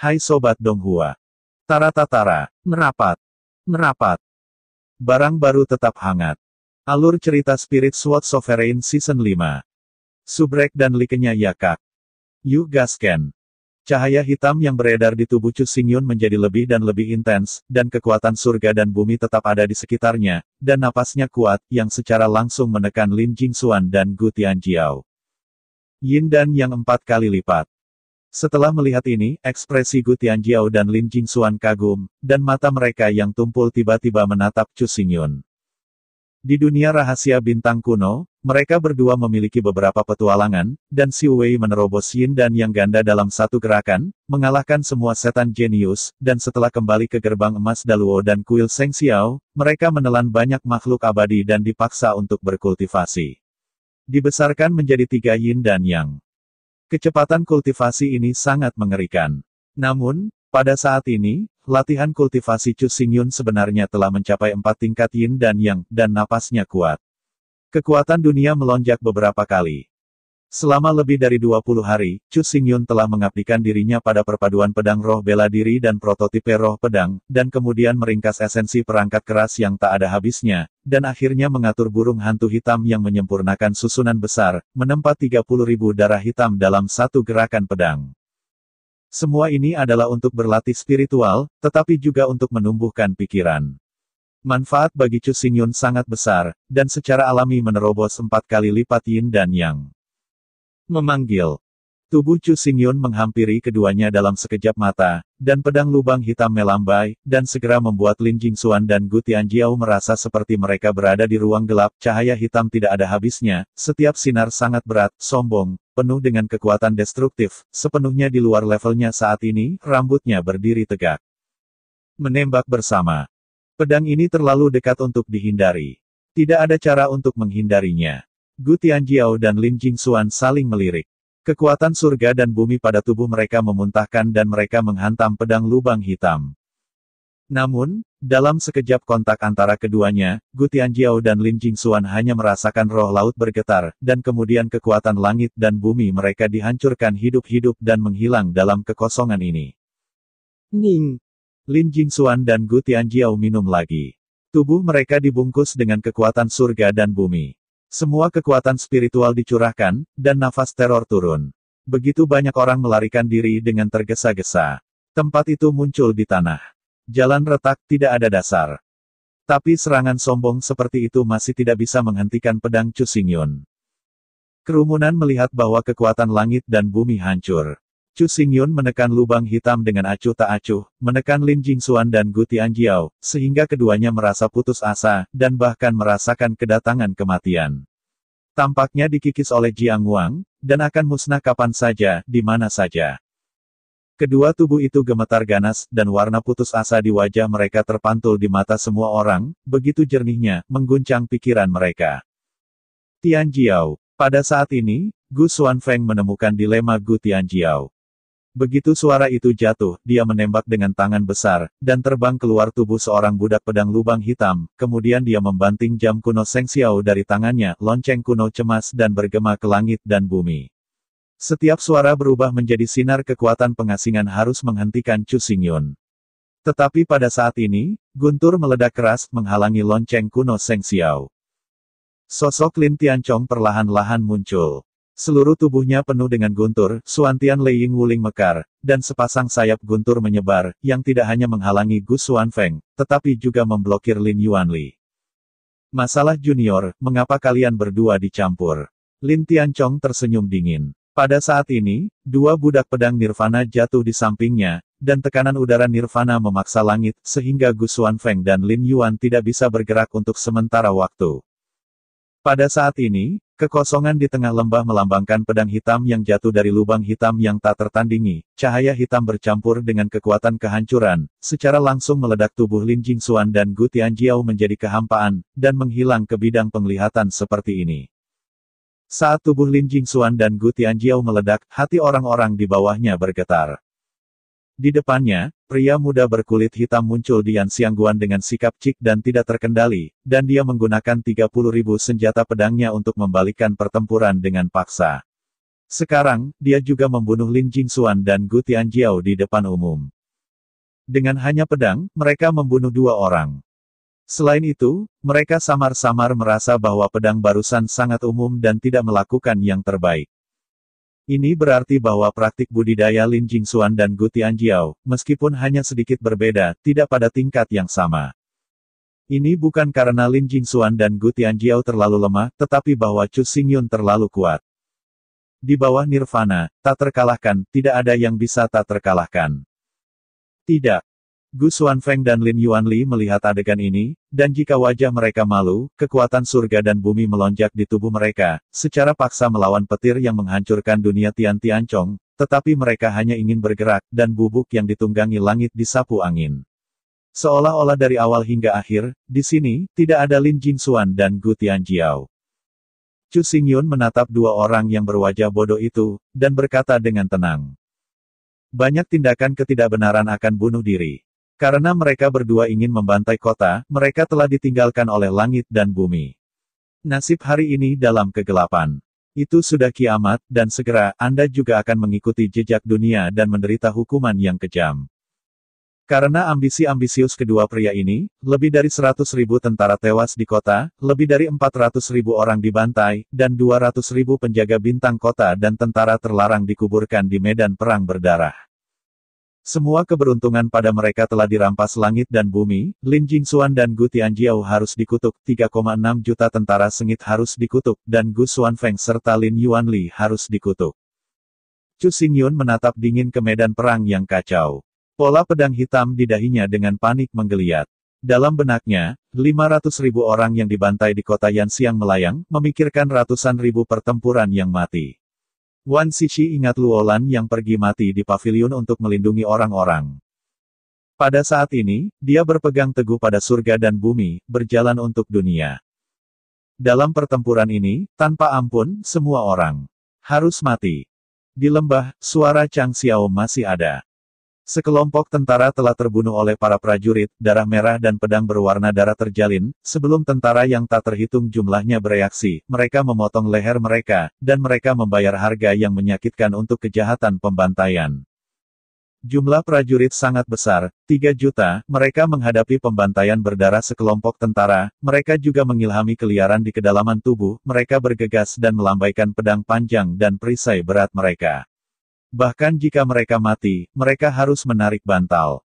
Hai Sobat Donghua. tara Tara, merapat. Merapat. Barang baru tetap hangat. Alur cerita Spirit Sword Sovereign Season 5. Subrek dan likenya Yakak. Yuk gasken. Cahaya hitam yang beredar di tubuh Chu Xingyun menjadi lebih dan lebih intens, dan kekuatan surga dan bumi tetap ada di sekitarnya, dan napasnya kuat, yang secara langsung menekan Lin Jingxuan dan Gu Tianjiao. Yin dan yang empat kali lipat. Setelah melihat ini, ekspresi Gu Tianjiao dan Lin Jingxuan kagum, dan mata mereka yang tumpul tiba-tiba menatap Chu Xingyun. Di dunia rahasia bintang kuno, mereka berdua memiliki beberapa petualangan, dan Xiu Wei menerobos Yin dan Yang ganda dalam satu gerakan, mengalahkan semua setan jenius, dan setelah kembali ke gerbang emas Daluo dan kuil Seng Xiao, mereka menelan banyak makhluk abadi dan dipaksa untuk berkultivasi. Dibesarkan menjadi tiga Yin dan Yang. Kecepatan kultivasi ini sangat mengerikan. Namun, pada saat ini, latihan kultivasi Chu Xingyun sebenarnya telah mencapai empat tingkat yin dan yang, dan napasnya kuat. Kekuatan dunia melonjak beberapa kali. Selama lebih dari 20 hari, Chu Xingyun telah mengabdikan dirinya pada perpaduan pedang roh bela diri dan prototipe roh pedang, dan kemudian meringkas esensi perangkat keras yang tak ada habisnya, dan akhirnya mengatur burung hantu hitam yang menyempurnakan susunan besar, menempa ribu darah hitam dalam satu gerakan pedang. Semua ini adalah untuk berlatih spiritual, tetapi juga untuk menumbuhkan pikiran. Manfaat bagi Chu Xingyun sangat besar, dan secara alami menerobos empat kali lipat yin dan yang. Memanggil. Tubuh Chu Xingyun menghampiri keduanya dalam sekejap mata, dan pedang lubang hitam melambai, dan segera membuat Lin Jingxuan dan Gu Tianjiao merasa seperti mereka berada di ruang gelap, cahaya hitam tidak ada habisnya, setiap sinar sangat berat, sombong, penuh dengan kekuatan destruktif, sepenuhnya di luar levelnya saat ini, rambutnya berdiri tegak. Menembak bersama. Pedang ini terlalu dekat untuk dihindari. Tidak ada cara untuk menghindarinya. Gu Tianjiao dan Lin Jingxuan saling melirik. Kekuatan surga dan bumi pada tubuh mereka memuntahkan dan mereka menghantam pedang lubang hitam. Namun, dalam sekejap kontak antara keduanya, Gu Tianjiao dan Lin Jingxuan hanya merasakan roh laut bergetar, dan kemudian kekuatan langit dan bumi mereka dihancurkan hidup-hidup dan menghilang dalam kekosongan ini. Ning! Lin Jingxuan dan Gu Tianjiao minum lagi. Tubuh mereka dibungkus dengan kekuatan surga dan bumi. Semua kekuatan spiritual dicurahkan, dan nafas teror turun. Begitu banyak orang melarikan diri dengan tergesa-gesa. Tempat itu muncul di tanah. Jalan retak, tidak ada dasar. Tapi serangan sombong seperti itu masih tidak bisa menghentikan pedang Chu Xingyun. Kerumunan melihat bahwa kekuatan langit dan bumi hancur. Chu Xingyun menekan lubang hitam dengan acuh tak acuh, menekan Lin Jingxuan dan Gu Tianjiao, sehingga keduanya merasa putus asa, dan bahkan merasakan kedatangan kematian. Tampaknya dikikis oleh Jiang Wang, dan akan musnah kapan saja, di mana saja. Kedua tubuh itu gemetar ganas, dan warna putus asa di wajah mereka terpantul di mata semua orang, begitu jernihnya, mengguncang pikiran mereka. Tian Jiao Pada saat ini, Gu Feng menemukan dilema Gu Tian Jiao Begitu suara itu jatuh, dia menembak dengan tangan besar, dan terbang keluar tubuh seorang budak pedang lubang hitam, kemudian dia membanting jam kuno Seng Xiao dari tangannya, lonceng kuno cemas dan bergema ke langit dan bumi. Setiap suara berubah menjadi sinar kekuatan pengasingan harus menghentikan Chu Xingyun. Tetapi pada saat ini, guntur meledak keras menghalangi lonceng kuno Seng Xiao. Sosok Lin Tianchong perlahan-lahan muncul. Seluruh tubuhnya penuh dengan guntur, Suantian Ying Wuling mekar, dan sepasang sayap guntur menyebar, yang tidak hanya menghalangi Gu Suan Feng, tetapi juga memblokir Lin Yuan Li. Masalah junior, mengapa kalian berdua dicampur? Lin Tianchong tersenyum dingin. Pada saat ini, dua budak pedang Nirvana jatuh di sampingnya, dan tekanan udara Nirvana memaksa langit, sehingga Gu Gusuan Feng dan Lin Yuan tidak bisa bergerak untuk sementara waktu. Pada saat ini, kekosongan di tengah lembah melambangkan pedang hitam yang jatuh dari lubang hitam yang tak tertandingi, cahaya hitam bercampur dengan kekuatan kehancuran, secara langsung meledak tubuh Lin Jingxuan dan Gu Tianjiao menjadi kehampaan, dan menghilang ke bidang penglihatan seperti ini. Saat tubuh Lin Jingxuan dan Gu Tianjiao meledak, hati orang-orang di bawahnya bergetar. Di depannya, pria muda berkulit hitam muncul di Yan Xiangguan dengan sikap cik dan tidak terkendali, dan dia menggunakan 30 ribu senjata pedangnya untuk membalikkan pertempuran dengan paksa. Sekarang, dia juga membunuh Lin Jingxuan dan Gu Tianjiao di depan umum. Dengan hanya pedang, mereka membunuh dua orang. Selain itu, mereka samar-samar merasa bahwa pedang barusan sangat umum dan tidak melakukan yang terbaik. Ini berarti bahwa praktik budidaya Lin Jingxuan dan Gu Tianjiao, meskipun hanya sedikit berbeda, tidak pada tingkat yang sama. Ini bukan karena Lin Jingxuan dan Gu Tianjiao terlalu lemah, tetapi bahwa Chu Xingyun terlalu kuat. Di bawah nirvana, tak terkalahkan, tidak ada yang bisa tak terkalahkan. Tidak, Gu Feng dan Lin Yuan Li melihat adegan ini, dan jika wajah mereka malu, kekuatan surga dan bumi melonjak di tubuh mereka, secara paksa melawan petir yang menghancurkan dunia Tian Tian Chong, tetapi mereka hanya ingin bergerak, dan bubuk yang ditunggangi langit disapu angin. Seolah-olah dari awal hingga akhir, di sini, tidak ada Lin Xuan dan Gu Tian Jiao. Chu Yun menatap dua orang yang berwajah bodoh itu, dan berkata dengan tenang. Banyak tindakan ketidakbenaran akan bunuh diri. Karena mereka berdua ingin membantai kota, mereka telah ditinggalkan oleh langit dan bumi. Nasib hari ini dalam kegelapan. Itu sudah kiamat, dan segera, Anda juga akan mengikuti jejak dunia dan menderita hukuman yang kejam. Karena ambisi ambisius kedua pria ini, lebih dari 100 ribu tentara tewas di kota, lebih dari 400 ribu orang dibantai, dan 200 ribu penjaga bintang kota dan tentara terlarang dikuburkan di medan perang berdarah. Semua keberuntungan pada mereka telah dirampas langit dan bumi, Lin Jingxuan dan Gu Tianjiao harus dikutuk, 3,6 juta tentara sengit harus dikutuk, dan Gu Xuanfeng serta Lin Yuanli harus dikutuk. Chu Xingyun menatap dingin ke medan perang yang kacau. Pola pedang hitam di dahinya dengan panik menggeliat. Dalam benaknya, 500 ribu orang yang dibantai di kota Yansiang melayang, memikirkan ratusan ribu pertempuran yang mati. Wan Xixi ingat Luolan yang pergi mati di pavilion untuk melindungi orang-orang. Pada saat ini, dia berpegang teguh pada surga dan bumi, berjalan untuk dunia. Dalam pertempuran ini, tanpa ampun, semua orang harus mati. Di lembah, suara Chang Xiao masih ada. Sekelompok tentara telah terbunuh oleh para prajurit, darah merah dan pedang berwarna darah terjalin, sebelum tentara yang tak terhitung jumlahnya bereaksi, mereka memotong leher mereka, dan mereka membayar harga yang menyakitkan untuk kejahatan pembantaian. Jumlah prajurit sangat besar, 3 juta, mereka menghadapi pembantaian berdarah sekelompok tentara, mereka juga mengilhami keliaran di kedalaman tubuh, mereka bergegas dan melambaikan pedang panjang dan perisai berat mereka. Bahkan jika mereka mati, mereka harus menarik bantal.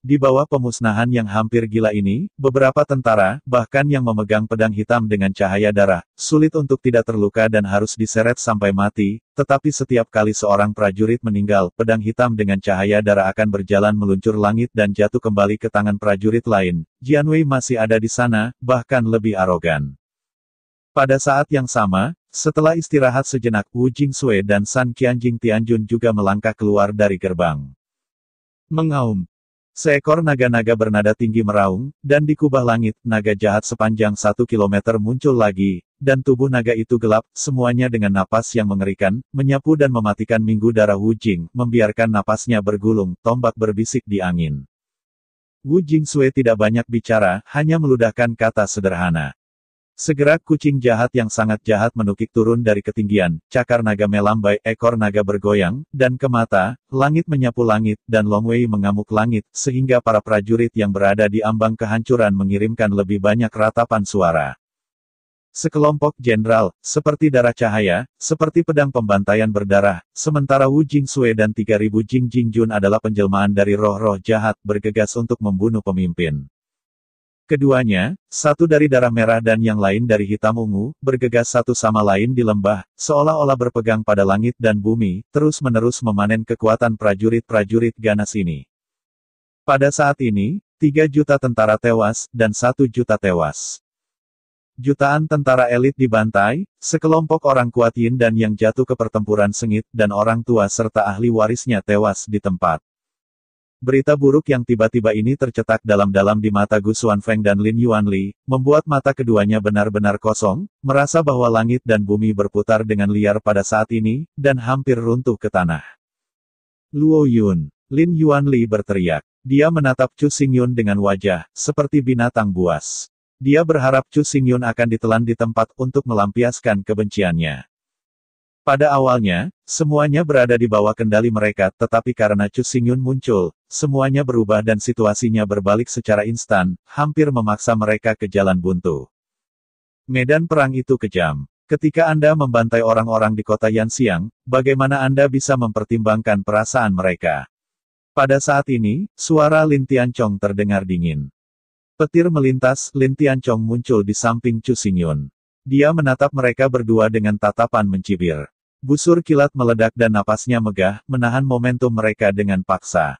Di bawah pemusnahan yang hampir gila ini, beberapa tentara, bahkan yang memegang pedang hitam dengan cahaya darah, sulit untuk tidak terluka dan harus diseret sampai mati, tetapi setiap kali seorang prajurit meninggal, pedang hitam dengan cahaya darah akan berjalan meluncur langit dan jatuh kembali ke tangan prajurit lain. Jianwei masih ada di sana, bahkan lebih arogan. Pada saat yang sama, setelah istirahat sejenak, Wu Jing Sui dan San Qianjing Tianjun juga melangkah keluar dari gerbang. Mengaum. Seekor naga-naga bernada tinggi meraung, dan di kubah langit, naga jahat sepanjang satu kilometer muncul lagi, dan tubuh naga itu gelap, semuanya dengan napas yang mengerikan, menyapu dan mematikan minggu darah Wu Jing, membiarkan napasnya bergulung, tombak berbisik di angin. Wu Jing Sui tidak banyak bicara, hanya meludahkan kata sederhana. Segera kucing jahat yang sangat jahat menukik turun dari ketinggian, cakar naga melambai, ekor naga bergoyang, dan ke mata, langit menyapu langit, dan Longwei mengamuk langit, sehingga para prajurit yang berada di ambang kehancuran mengirimkan lebih banyak ratapan suara. Sekelompok jenderal, seperti darah cahaya, seperti pedang pembantaian berdarah, sementara Wu Jing Sui dan 3000 Jing Jing Jun adalah penjelmaan dari roh-roh jahat bergegas untuk membunuh pemimpin. Keduanya, satu dari darah merah dan yang lain dari hitam ungu, bergegas satu sama lain di lembah, seolah-olah berpegang pada langit dan bumi, terus-menerus memanen kekuatan prajurit-prajurit ganas ini. Pada saat ini, tiga juta tentara tewas, dan satu juta tewas. Jutaan tentara elit dibantai, sekelompok orang kuat yin dan yang jatuh ke pertempuran sengit, dan orang tua serta ahli warisnya tewas di tempat. Berita buruk yang tiba-tiba ini tercetak dalam-dalam di mata Gu Feng dan Lin Yuan Li, membuat mata keduanya benar-benar kosong, merasa bahwa langit dan bumi berputar dengan liar pada saat ini, dan hampir runtuh ke tanah. Luo Yun, Lin Yuan Li berteriak. Dia menatap Chu Yun dengan wajah, seperti binatang buas. Dia berharap Chu Yun akan ditelan di tempat untuk melampiaskan kebenciannya. Pada awalnya, semuanya berada di bawah kendali mereka, tetapi karena Chu Xingyun muncul, semuanya berubah dan situasinya berbalik secara instan, hampir memaksa mereka ke jalan buntu. Medan perang itu kejam. Ketika Anda membantai orang-orang di kota Yansiang, bagaimana Anda bisa mempertimbangkan perasaan mereka? Pada saat ini, suara Lin Tianchong terdengar dingin. Petir melintas, Lin Tianchong muncul di samping Chu Xingyun. Dia menatap mereka berdua dengan tatapan mencibir. Busur kilat meledak dan napasnya megah, menahan momentum mereka dengan paksa.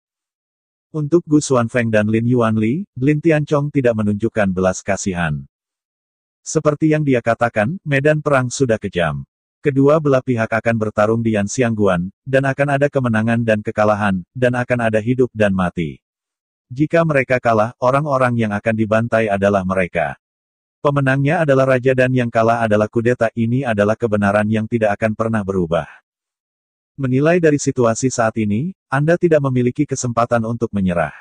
Untuk Gu Feng dan Lin Yuan Li, Lin Tianchong tidak menunjukkan belas kasihan. Seperti yang dia katakan, medan perang sudah kejam. Kedua belah pihak akan bertarung di Guan, dan akan ada kemenangan dan kekalahan, dan akan ada hidup dan mati. Jika mereka kalah, orang-orang yang akan dibantai adalah mereka. Pemenangnya adalah raja dan yang kalah adalah kudeta ini adalah kebenaran yang tidak akan pernah berubah. Menilai dari situasi saat ini, Anda tidak memiliki kesempatan untuk menyerah.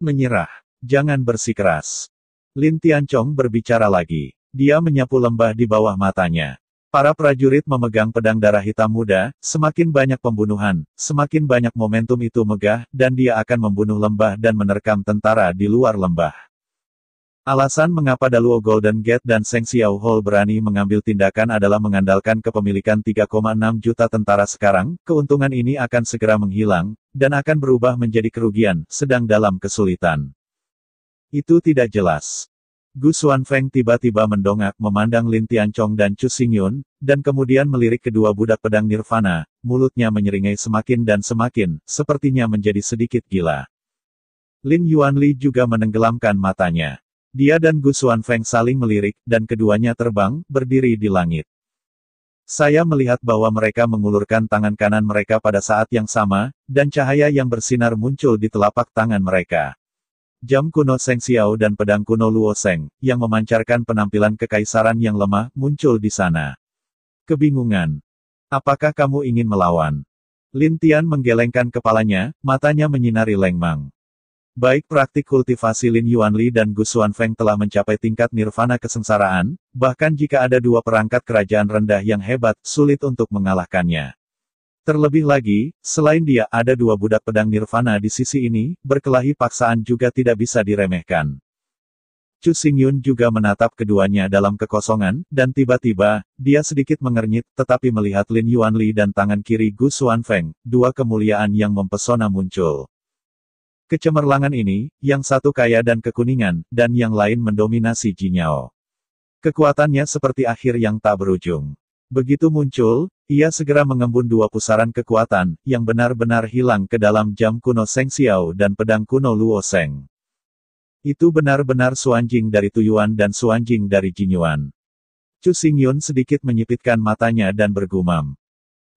Menyerah. Jangan bersikeras. Lin Tianchong berbicara lagi. Dia menyapu lembah di bawah matanya. Para prajurit memegang pedang darah hitam muda, semakin banyak pembunuhan, semakin banyak momentum itu megah, dan dia akan membunuh lembah dan menerkam tentara di luar lembah. Alasan mengapa Daluo Golden Gate dan Seng Xiao Hall berani mengambil tindakan adalah mengandalkan kepemilikan 3,6 juta tentara sekarang, keuntungan ini akan segera menghilang, dan akan berubah menjadi kerugian, sedang dalam kesulitan. Itu tidak jelas. Gu Feng tiba-tiba mendongak memandang Lin Tianchong dan Chu Xingyun, dan kemudian melirik kedua budak pedang Nirvana, mulutnya menyeringai semakin dan semakin, sepertinya menjadi sedikit gila. Lin Yuanli juga menenggelamkan matanya. Dia dan Gu Feng saling melirik, dan keduanya terbang, berdiri di langit. Saya melihat bahwa mereka mengulurkan tangan kanan mereka pada saat yang sama, dan cahaya yang bersinar muncul di telapak tangan mereka. Jam kuno Seng Xiao dan pedang kuno Luo Seng, yang memancarkan penampilan kekaisaran yang lemah, muncul di sana. Kebingungan. Apakah kamu ingin melawan? Lin Tian menggelengkan kepalanya, matanya menyinari Leng Mang. Baik praktik kultivasi Lin Yuanli dan Gu Feng telah mencapai tingkat nirvana kesengsaraan, bahkan jika ada dua perangkat kerajaan rendah yang hebat, sulit untuk mengalahkannya. Terlebih lagi, selain dia ada dua budak pedang nirvana di sisi ini, berkelahi paksaan juga tidak bisa diremehkan. Chu Xingyun juga menatap keduanya dalam kekosongan, dan tiba-tiba, dia sedikit mengernyit, tetapi melihat Lin Yuanli dan tangan kiri Gu Feng, dua kemuliaan yang mempesona muncul. Kecemerlangan ini, yang satu kaya dan kekuningan, dan yang lain mendominasi Jinyao. Kekuatannya seperti akhir yang tak berujung. Begitu muncul, ia segera mengembun dua pusaran kekuatan, yang benar-benar hilang ke dalam jam kuno Seng Xiao dan pedang kuno Luo Seng. Itu benar-benar suanjing dari Tuyuan dan suanjing dari Jinyuan. Chu Xingyun sedikit menyipitkan matanya dan bergumam.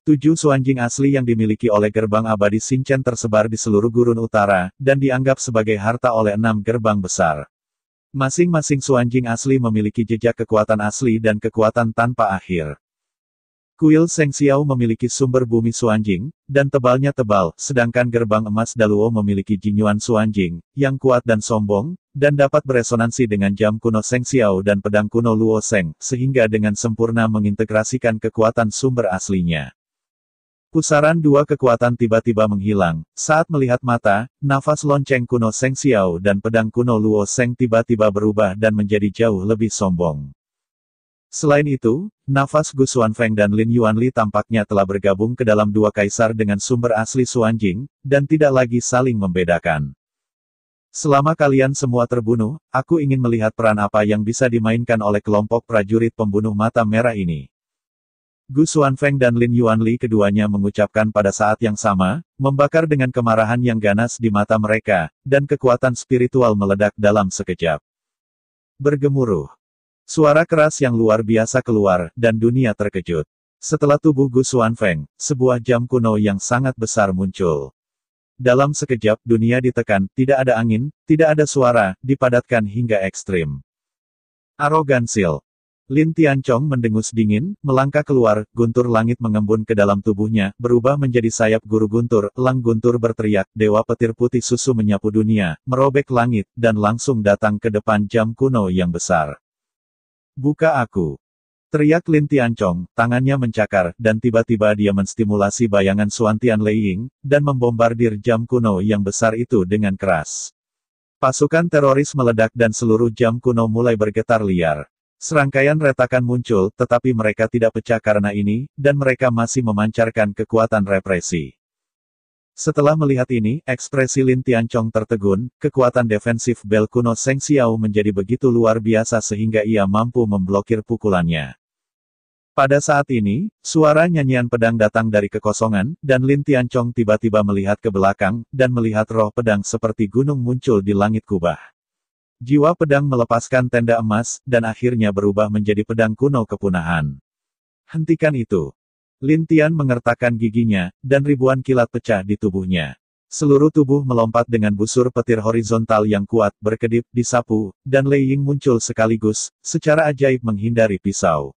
Tujuh suanjing asli yang dimiliki oleh gerbang abadi Sinchen tersebar di seluruh gurun utara, dan dianggap sebagai harta oleh enam gerbang besar. Masing-masing suanjing asli memiliki jejak kekuatan asli dan kekuatan tanpa akhir. Kuil Seng Xiao memiliki sumber bumi suanjing, dan tebalnya tebal, sedangkan gerbang emas Daluo memiliki jinyuan suanjing, yang kuat dan sombong, dan dapat beresonansi dengan jam kuno Seng Xiao dan pedang kuno Luo Seng, sehingga dengan sempurna mengintegrasikan kekuatan sumber aslinya. Pusaran dua kekuatan tiba-tiba menghilang, saat melihat mata, nafas lonceng kuno Seng Xiao dan pedang kuno Luo Seng tiba-tiba berubah dan menjadi jauh lebih sombong. Selain itu, nafas Gu Feng dan Lin Yuanli tampaknya telah bergabung ke dalam dua kaisar dengan sumber asli Jing, dan tidak lagi saling membedakan. Selama kalian semua terbunuh, aku ingin melihat peran apa yang bisa dimainkan oleh kelompok prajurit pembunuh mata merah ini. Gu Feng dan Lin Yuanli keduanya mengucapkan pada saat yang sama, membakar dengan kemarahan yang ganas di mata mereka, dan kekuatan spiritual meledak dalam sekejap. Bergemuruh. Suara keras yang luar biasa keluar, dan dunia terkejut. Setelah tubuh Gu Feng, sebuah jam kuno yang sangat besar muncul. Dalam sekejap dunia ditekan, tidak ada angin, tidak ada suara, dipadatkan hingga ekstrim. Arogansil, Lin Tianchong mendengus dingin, melangkah keluar, guntur langit mengembun ke dalam tubuhnya, berubah menjadi sayap guru guntur, lang guntur berteriak, dewa petir putih susu menyapu dunia, merobek langit, dan langsung datang ke depan jam kuno yang besar. Buka aku! Teriak Lin Tianchong, tangannya mencakar, dan tiba-tiba dia menstimulasi bayangan Suan Tian Ying, dan membombardir jam kuno yang besar itu dengan keras. Pasukan teroris meledak dan seluruh jam kuno mulai bergetar liar. Serangkaian retakan muncul, tetapi mereka tidak pecah karena ini, dan mereka masih memancarkan kekuatan represi. Setelah melihat ini, ekspresi Lin Tianchong tertegun, kekuatan defensif bel kuno Seng Xiao menjadi begitu luar biasa sehingga ia mampu memblokir pukulannya. Pada saat ini, suara nyanyian pedang datang dari kekosongan, dan Lin Tianchong tiba-tiba melihat ke belakang, dan melihat roh pedang seperti gunung muncul di langit kubah. Jiwa pedang melepaskan tenda emas, dan akhirnya berubah menjadi pedang kuno kepunahan. Hentikan itu. Lin Tian mengertakkan giginya, dan ribuan kilat pecah di tubuhnya. Seluruh tubuh melompat dengan busur petir horizontal yang kuat, berkedip, disapu, dan Lei Ying muncul sekaligus, secara ajaib menghindari pisau.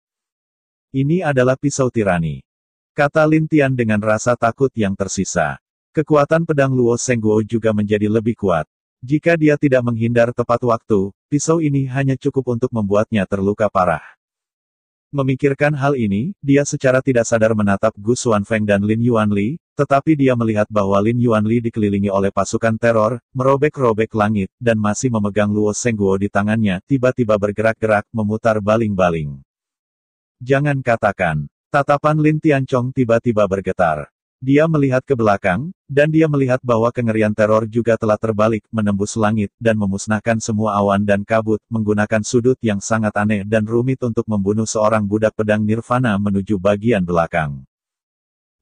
Ini adalah pisau tirani. Kata Lin Tian dengan rasa takut yang tersisa. Kekuatan pedang Luo Sengguo juga menjadi lebih kuat. Jika dia tidak menghindar tepat waktu, pisau ini hanya cukup untuk membuatnya terluka parah. Memikirkan hal ini, dia secara tidak sadar menatap Gu Feng dan Lin Yuan Li, tetapi dia melihat bahwa Lin Yuan Li dikelilingi oleh pasukan teror, merobek-robek langit, dan masih memegang Luo Sengguo di tangannya, tiba-tiba bergerak-gerak, memutar baling-baling. Jangan katakan. Tatapan Lin Tianchong tiba-tiba bergetar. Dia melihat ke belakang, dan dia melihat bahwa kengerian teror juga telah terbalik, menembus langit, dan memusnahkan semua awan dan kabut, menggunakan sudut yang sangat aneh dan rumit untuk membunuh seorang budak pedang Nirvana menuju bagian belakang.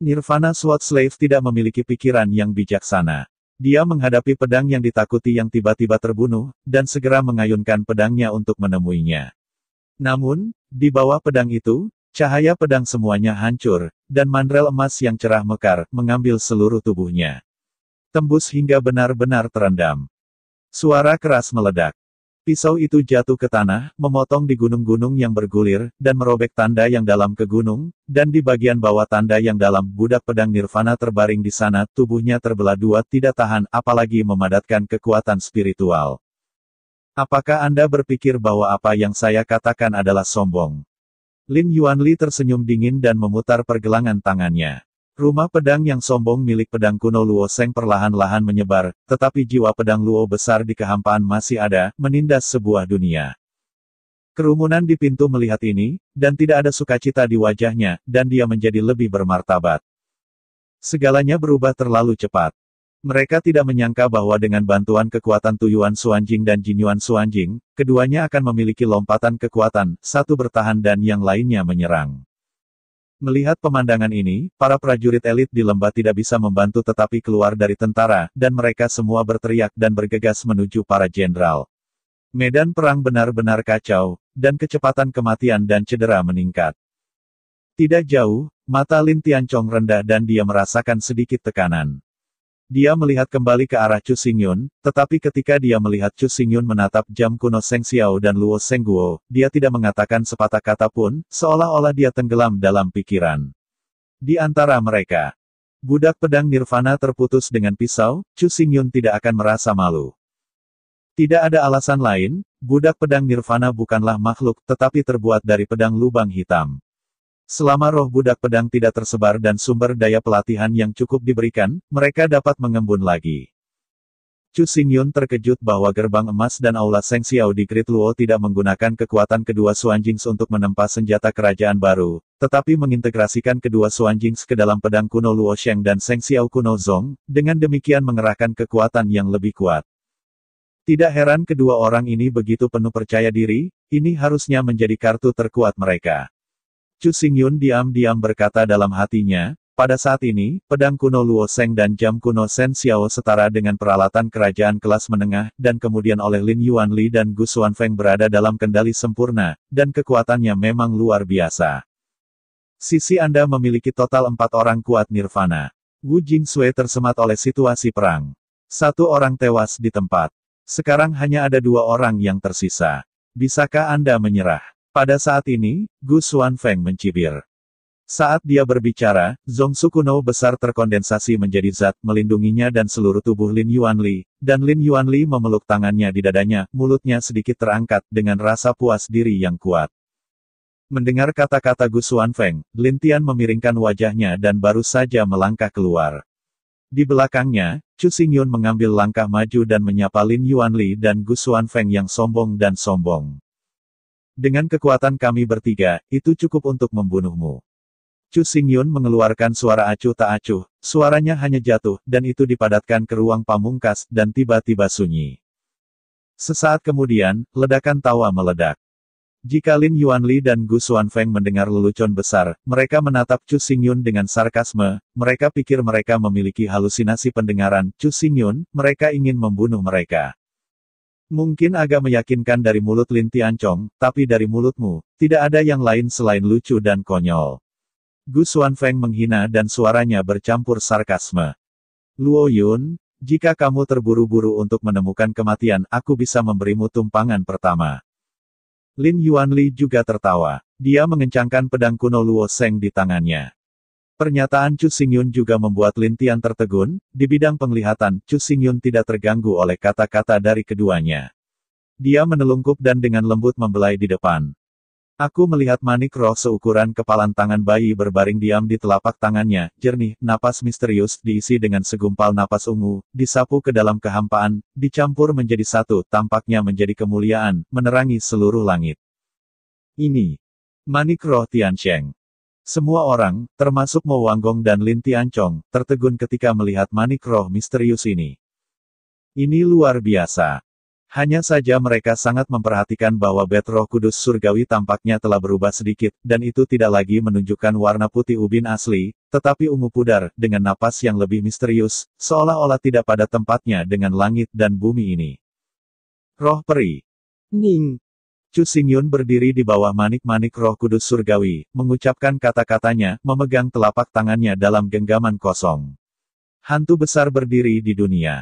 Nirvana Sword Slave tidak memiliki pikiran yang bijaksana. Dia menghadapi pedang yang ditakuti yang tiba-tiba terbunuh, dan segera mengayunkan pedangnya untuk menemuinya. Namun, di bawah pedang itu, cahaya pedang semuanya hancur, dan mandrel emas yang cerah mekar, mengambil seluruh tubuhnya. Tembus hingga benar-benar terendam. Suara keras meledak. Pisau itu jatuh ke tanah, memotong di gunung-gunung yang bergulir, dan merobek tanda yang dalam ke gunung, dan di bagian bawah tanda yang dalam, budak pedang nirvana terbaring di sana, tubuhnya terbelah dua tidak tahan, apalagi memadatkan kekuatan spiritual. Apakah Anda berpikir bahwa apa yang saya katakan adalah sombong? Lin Yuanli tersenyum dingin dan memutar pergelangan tangannya. Rumah pedang yang sombong milik pedang kuno Luo Seng perlahan-lahan menyebar, tetapi jiwa pedang Luo besar di kehampaan masih ada, menindas sebuah dunia. Kerumunan di pintu melihat ini, dan tidak ada sukacita di wajahnya, dan dia menjadi lebih bermartabat. Segalanya berubah terlalu cepat. Mereka tidak menyangka bahwa dengan bantuan kekuatan Tuyuan Suanjing dan Jinyuan Suanjing, keduanya akan memiliki lompatan kekuatan, satu bertahan dan yang lainnya menyerang. Melihat pemandangan ini, para prajurit elit di lembah tidak bisa membantu tetapi keluar dari tentara, dan mereka semua berteriak dan bergegas menuju para jenderal. Medan perang benar-benar kacau, dan kecepatan kematian dan cedera meningkat. Tidak jauh, mata Lin Tiancong rendah dan dia merasakan sedikit tekanan. Dia melihat kembali ke arah Chu Xingyun, tetapi ketika dia melihat Chu Xingyun menatap jam kuno Seng Xiao dan Luo Sengguo, dia tidak mengatakan sepatah kata pun, seolah-olah dia tenggelam dalam pikiran. Di antara mereka, budak pedang Nirvana terputus dengan pisau, Chu Xingyun tidak akan merasa malu. Tidak ada alasan lain, budak pedang Nirvana bukanlah makhluk, tetapi terbuat dari pedang lubang hitam. Selama roh budak pedang tidak tersebar dan sumber daya pelatihan yang cukup diberikan, mereka dapat mengembun lagi. Chu Xingyun terkejut bahwa gerbang emas dan aula Seng Xiao di Great Luo tidak menggunakan kekuatan kedua Suanjings untuk menempa senjata kerajaan baru, tetapi mengintegrasikan kedua Suanjings ke dalam pedang kuno Luo Sheng dan Seng Xiao kuno Zong, dengan demikian mengerahkan kekuatan yang lebih kuat. Tidak heran kedua orang ini begitu penuh percaya diri, ini harusnya menjadi kartu terkuat mereka. Chu Xingyun diam-diam berkata dalam hatinya, pada saat ini, pedang kuno Luo Seng dan jam kuno Sen Xiao setara dengan peralatan kerajaan kelas menengah, dan kemudian oleh Lin Yuan Li dan Gu Feng berada dalam kendali sempurna, dan kekuatannya memang luar biasa. Sisi Anda memiliki total empat orang kuat nirvana. Wu Jing Sui tersemat oleh situasi perang. Satu orang tewas di tempat. Sekarang hanya ada dua orang yang tersisa. Bisakah Anda menyerah? Pada saat ini, Gu Feng mencibir. Saat dia berbicara, Zong Sukuno besar terkondensasi menjadi zat melindunginya dan seluruh tubuh Lin Yuanli, dan Lin Yuanli memeluk tangannya di dadanya, mulutnya sedikit terangkat dengan rasa puas diri yang kuat. Mendengar kata-kata Gu Feng, Lin Tian memiringkan wajahnya dan baru saja melangkah keluar. Di belakangnya, Chu Xingyun mengambil langkah maju dan menyapa Lin Yuanli dan Gu Feng yang sombong dan sombong. Dengan kekuatan kami bertiga, itu cukup untuk membunuhmu. Chu Xingyun mengeluarkan suara acuh tak acuh, suaranya hanya jatuh, dan itu dipadatkan ke ruang pamungkas, dan tiba-tiba sunyi. Sesaat kemudian, ledakan tawa meledak. Jika Lin Yuanli dan Gu Xuanfeng mendengar lelucon besar, mereka menatap Chu Xingyun dengan sarkasme, mereka pikir mereka memiliki halusinasi pendengaran, Chu Xingyun, mereka ingin membunuh mereka. Mungkin agak meyakinkan dari mulut Lin Tiancong, tapi dari mulutmu, tidak ada yang lain selain lucu dan konyol. Gu Feng menghina dan suaranya bercampur sarkasme. Luo Yun, jika kamu terburu-buru untuk menemukan kematian, aku bisa memberimu tumpangan pertama. Lin Yuanli juga tertawa. Dia mengencangkan pedang kuno Luo Seng di tangannya. Pernyataan Chu Xingyun juga membuat Lin Tian tertegun, di bidang penglihatan, Chu Xingyun tidak terganggu oleh kata-kata dari keduanya. Dia menelungkup dan dengan lembut membelai di depan. Aku melihat manik roh seukuran kepalan tangan bayi berbaring diam di telapak tangannya, jernih, napas misterius, diisi dengan segumpal napas ungu, disapu ke dalam kehampaan, dicampur menjadi satu, tampaknya menjadi kemuliaan, menerangi seluruh langit. Ini. Manik roh Tiansheng. Semua orang, termasuk Mo Wanggong dan Lin Tiancong, tertegun ketika melihat manik roh misterius ini. Ini luar biasa. Hanya saja mereka sangat memperhatikan bahwa bed roh kudus surgawi tampaknya telah berubah sedikit, dan itu tidak lagi menunjukkan warna putih ubin asli, tetapi ungu pudar, dengan napas yang lebih misterius, seolah-olah tidak pada tempatnya dengan langit dan bumi ini. Roh peri. Ning. Chu Xingyun berdiri di bawah manik-manik roh kudus surgawi, mengucapkan kata-katanya, memegang telapak tangannya dalam genggaman kosong. Hantu besar berdiri di dunia.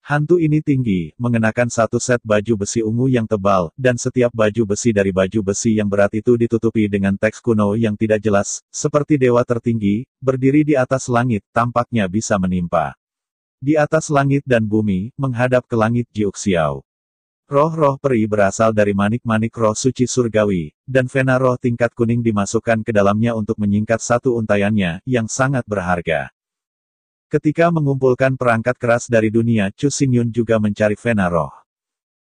Hantu ini tinggi, mengenakan satu set baju besi ungu yang tebal, dan setiap baju besi dari baju besi yang berat itu ditutupi dengan teks kuno yang tidak jelas, seperti dewa tertinggi, berdiri di atas langit, tampaknya bisa menimpa. Di atas langit dan bumi, menghadap ke langit Jiuxiao. Roh-roh peri berasal dari manik-manik roh suci surgawi, dan vena roh tingkat kuning dimasukkan ke dalamnya untuk menyingkat satu untayannya, yang sangat berharga. Ketika mengumpulkan perangkat keras dari dunia, Chu Xingyun juga mencari vena roh.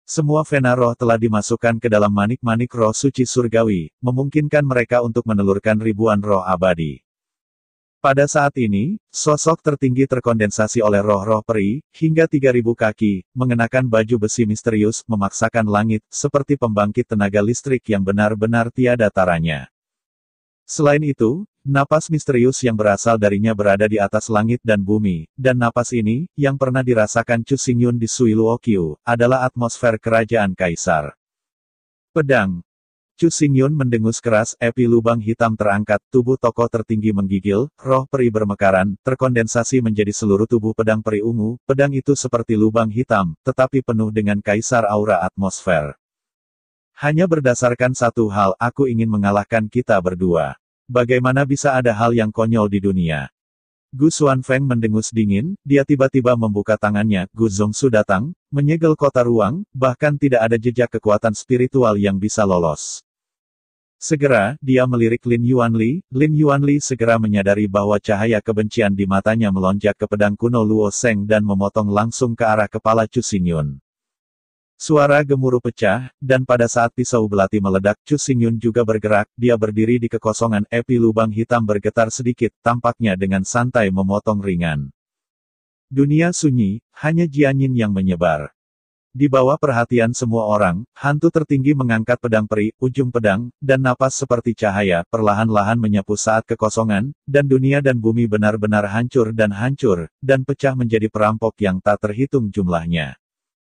Semua vena roh telah dimasukkan ke dalam manik-manik roh suci surgawi, memungkinkan mereka untuk menelurkan ribuan roh abadi. Pada saat ini, sosok tertinggi terkondensasi oleh roh-roh peri, hingga 3000 kaki, mengenakan baju besi misterius, memaksakan langit, seperti pembangkit tenaga listrik yang benar-benar tiada taranya. Selain itu, napas misterius yang berasal darinya berada di atas langit dan bumi, dan napas ini, yang pernah dirasakan Chu Xingyun di Sui Luokyu, adalah atmosfer kerajaan kaisar. Pedang, Chu Xingyun mendengus keras, epi lubang hitam terangkat, tubuh tokoh tertinggi menggigil, roh peri bermekaran, terkondensasi menjadi seluruh tubuh pedang peri ungu, pedang itu seperti lubang hitam, tetapi penuh dengan kaisar aura atmosfer. Hanya berdasarkan satu hal, aku ingin mengalahkan kita berdua. Bagaimana bisa ada hal yang konyol di dunia? Gu Xuan Feng mendengus dingin, dia tiba-tiba membuka tangannya, Gu Zongsu datang, menyegel kota ruang, bahkan tidak ada jejak kekuatan spiritual yang bisa lolos. Segera, dia melirik Lin Yuanli, Lin Yuanli segera menyadari bahwa cahaya kebencian di matanya melonjak ke pedang kuno Luo Seng dan memotong langsung ke arah kepala Chu Xingyun. Suara gemuruh pecah, dan pada saat pisau belati meledak Chu Xingyun juga bergerak, dia berdiri di kekosongan epi lubang hitam bergetar sedikit, tampaknya dengan santai memotong ringan. Dunia sunyi, hanya Jianyin yang menyebar. Di bawah perhatian semua orang, hantu tertinggi mengangkat pedang peri, ujung pedang, dan napas seperti cahaya, perlahan-lahan menyapu saat kekosongan, dan dunia dan bumi benar-benar hancur dan hancur, dan pecah menjadi perampok yang tak terhitung jumlahnya.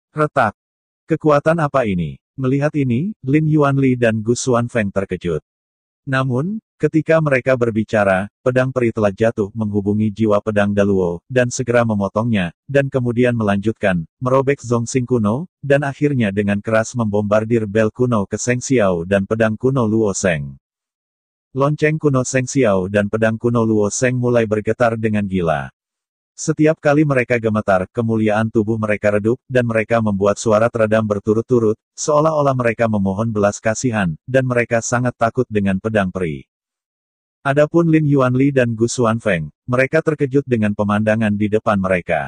Retak. Kekuatan apa ini? Melihat ini, Lin Yuanli dan Gu Feng terkejut. Namun, Ketika mereka berbicara, pedang peri telah jatuh menghubungi jiwa pedang Daluo, dan segera memotongnya, dan kemudian melanjutkan, merobek Zongxing kuno, dan akhirnya dengan keras membombardir bel kuno ke Seng Xiao dan pedang kuno Luo Seng. Lonceng kuno Seng Xiao dan pedang kuno Luo Seng mulai bergetar dengan gila. Setiap kali mereka gemetar, kemuliaan tubuh mereka redup, dan mereka membuat suara teredam berturut-turut, seolah-olah mereka memohon belas kasihan, dan mereka sangat takut dengan pedang peri. Adapun Lin Yuanli dan Gu Xuanfeng, mereka terkejut dengan pemandangan di depan mereka.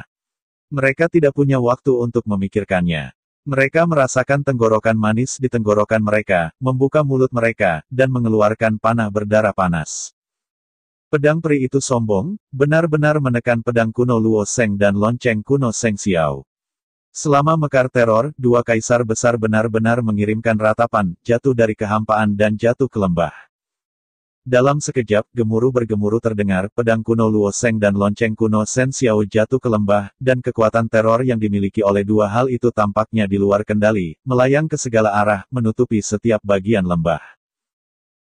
Mereka tidak punya waktu untuk memikirkannya. Mereka merasakan tenggorokan manis di tenggorokan mereka, membuka mulut mereka, dan mengeluarkan panah berdarah panas. Pedang peri itu sombong, benar-benar menekan pedang kuno Luo Seng dan lonceng kuno Seng Xiao. Selama mekar teror, dua kaisar besar benar-benar mengirimkan ratapan, jatuh dari kehampaan dan jatuh ke lembah. Dalam sekejap, gemuruh bergemuruh terdengar, pedang kuno Luo Seng dan lonceng kuno Sen Xiao jatuh ke lembah, dan kekuatan teror yang dimiliki oleh dua hal itu tampaknya di luar kendali, melayang ke segala arah, menutupi setiap bagian lembah.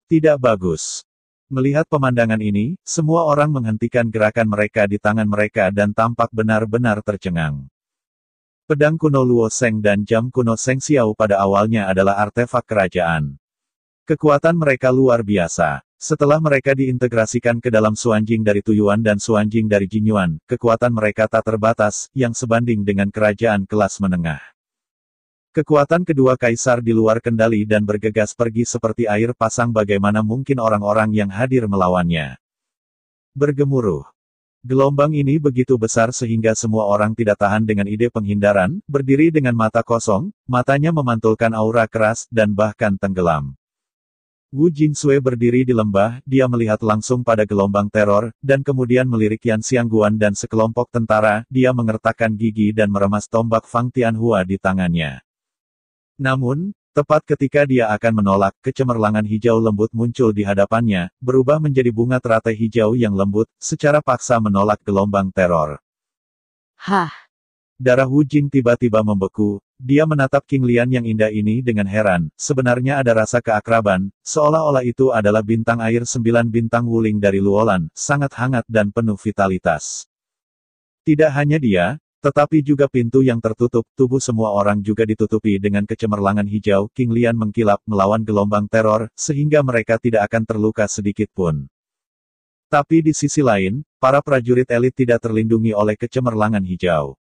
Tidak bagus. Melihat pemandangan ini, semua orang menghentikan gerakan mereka di tangan mereka dan tampak benar-benar tercengang. Pedang kuno Luo Seng dan jam kuno Seng Xiao pada awalnya adalah artefak kerajaan. Kekuatan mereka luar biasa. Setelah mereka diintegrasikan ke dalam Suanjing dari Tuyuan dan Suanjing dari Jinyuan, kekuatan mereka tak terbatas, yang sebanding dengan kerajaan kelas menengah. Kekuatan kedua kaisar di luar kendali dan bergegas pergi seperti air pasang bagaimana mungkin orang-orang yang hadir melawannya. Bergemuruh. Gelombang ini begitu besar sehingga semua orang tidak tahan dengan ide penghindaran, berdiri dengan mata kosong, matanya memantulkan aura keras, dan bahkan tenggelam. Wu Jingsue berdiri di lembah, dia melihat langsung pada gelombang teror, dan kemudian melirik Yan Xiangguan dan sekelompok tentara, dia mengertakkan gigi dan meremas tombak Fang Tianhua di tangannya. Namun, tepat ketika dia akan menolak, kecemerlangan hijau lembut muncul di hadapannya, berubah menjadi bunga teratai hijau yang lembut, secara paksa menolak gelombang teror. Hah! Darah Wu Jing tiba-tiba membeku, dia menatap King Lian yang indah ini dengan heran, sebenarnya ada rasa keakraban, seolah-olah itu adalah bintang air sembilan bintang wuling dari Luolan, sangat hangat dan penuh vitalitas. Tidak hanya dia, tetapi juga pintu yang tertutup, tubuh semua orang juga ditutupi dengan kecemerlangan hijau, King Lian mengkilap melawan gelombang teror, sehingga mereka tidak akan terluka sedikit pun. Tapi di sisi lain, para prajurit elit tidak terlindungi oleh kecemerlangan hijau.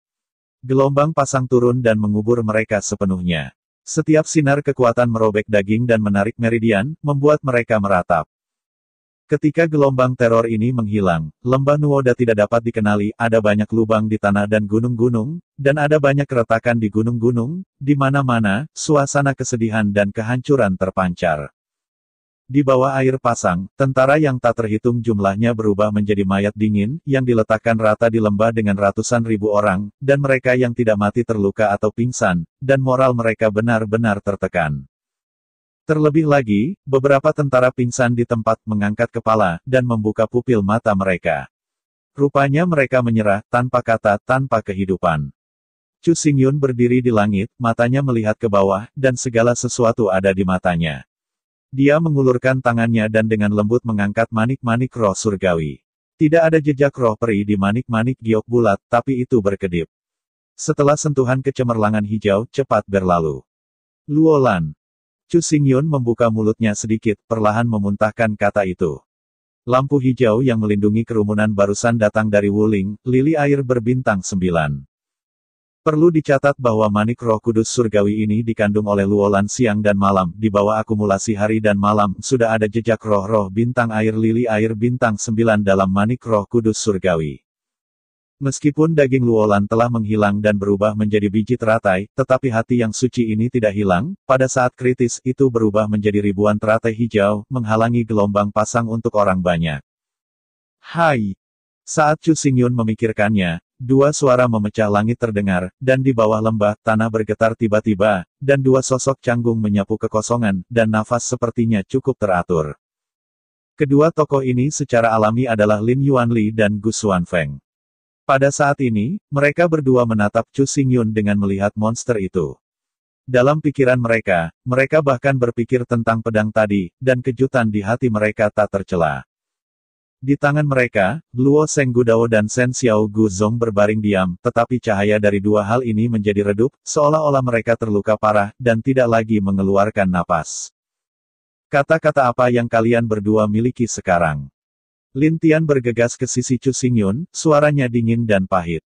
Gelombang pasang turun dan mengubur mereka sepenuhnya. Setiap sinar kekuatan merobek daging dan menarik meridian, membuat mereka meratap. Ketika gelombang teror ini menghilang, lembah Nuoda tidak dapat dikenali, ada banyak lubang di tanah dan gunung-gunung, dan ada banyak keretakan di gunung-gunung, di mana-mana, suasana kesedihan dan kehancuran terpancar. Di bawah air pasang, tentara yang tak terhitung jumlahnya berubah menjadi mayat dingin, yang diletakkan rata di lembah dengan ratusan ribu orang, dan mereka yang tidak mati terluka atau pingsan, dan moral mereka benar-benar tertekan. Terlebih lagi, beberapa tentara pingsan di tempat mengangkat kepala, dan membuka pupil mata mereka. Rupanya mereka menyerah, tanpa kata, tanpa kehidupan. Chu Xingyun berdiri di langit, matanya melihat ke bawah, dan segala sesuatu ada di matanya. Dia mengulurkan tangannya dan dengan lembut mengangkat manik-manik roh surgawi. Tidak ada jejak roh peri di manik-manik giok bulat, tapi itu berkedip. Setelah sentuhan kecemerlangan hijau, cepat berlalu. Luolan. Chu Xingyun membuka mulutnya sedikit, perlahan memuntahkan kata itu. Lampu hijau yang melindungi kerumunan barusan datang dari Wuling, lili air berbintang sembilan. Perlu dicatat bahwa manik roh kudus surgawi ini dikandung oleh luolan siang dan malam, di bawah akumulasi hari dan malam, sudah ada jejak roh-roh bintang air lili air bintang sembilan dalam manik roh kudus surgawi. Meskipun daging luolan telah menghilang dan berubah menjadi biji teratai, tetapi hati yang suci ini tidak hilang, pada saat kritis, itu berubah menjadi ribuan teratai hijau, menghalangi gelombang pasang untuk orang banyak. Hai! Saat Chu Xingyun memikirkannya, Dua suara memecah langit terdengar, dan di bawah lembah, tanah bergetar tiba-tiba, dan dua sosok canggung menyapu kekosongan, dan nafas sepertinya cukup teratur. Kedua tokoh ini secara alami adalah Lin Yuanli dan Gu Xuanfeng. Pada saat ini, mereka berdua menatap Chu Xingyun dengan melihat monster itu. Dalam pikiran mereka, mereka bahkan berpikir tentang pedang tadi, dan kejutan di hati mereka tak tercelah. Di tangan mereka, Luo Seng Gudao dan Shen Xiao Gu Zong berbaring diam, tetapi cahaya dari dua hal ini menjadi redup, seolah-olah mereka terluka parah, dan tidak lagi mengeluarkan napas. Kata-kata apa yang kalian berdua miliki sekarang? Lin Tian bergegas ke sisi Chu Xingyun, suaranya dingin dan pahit.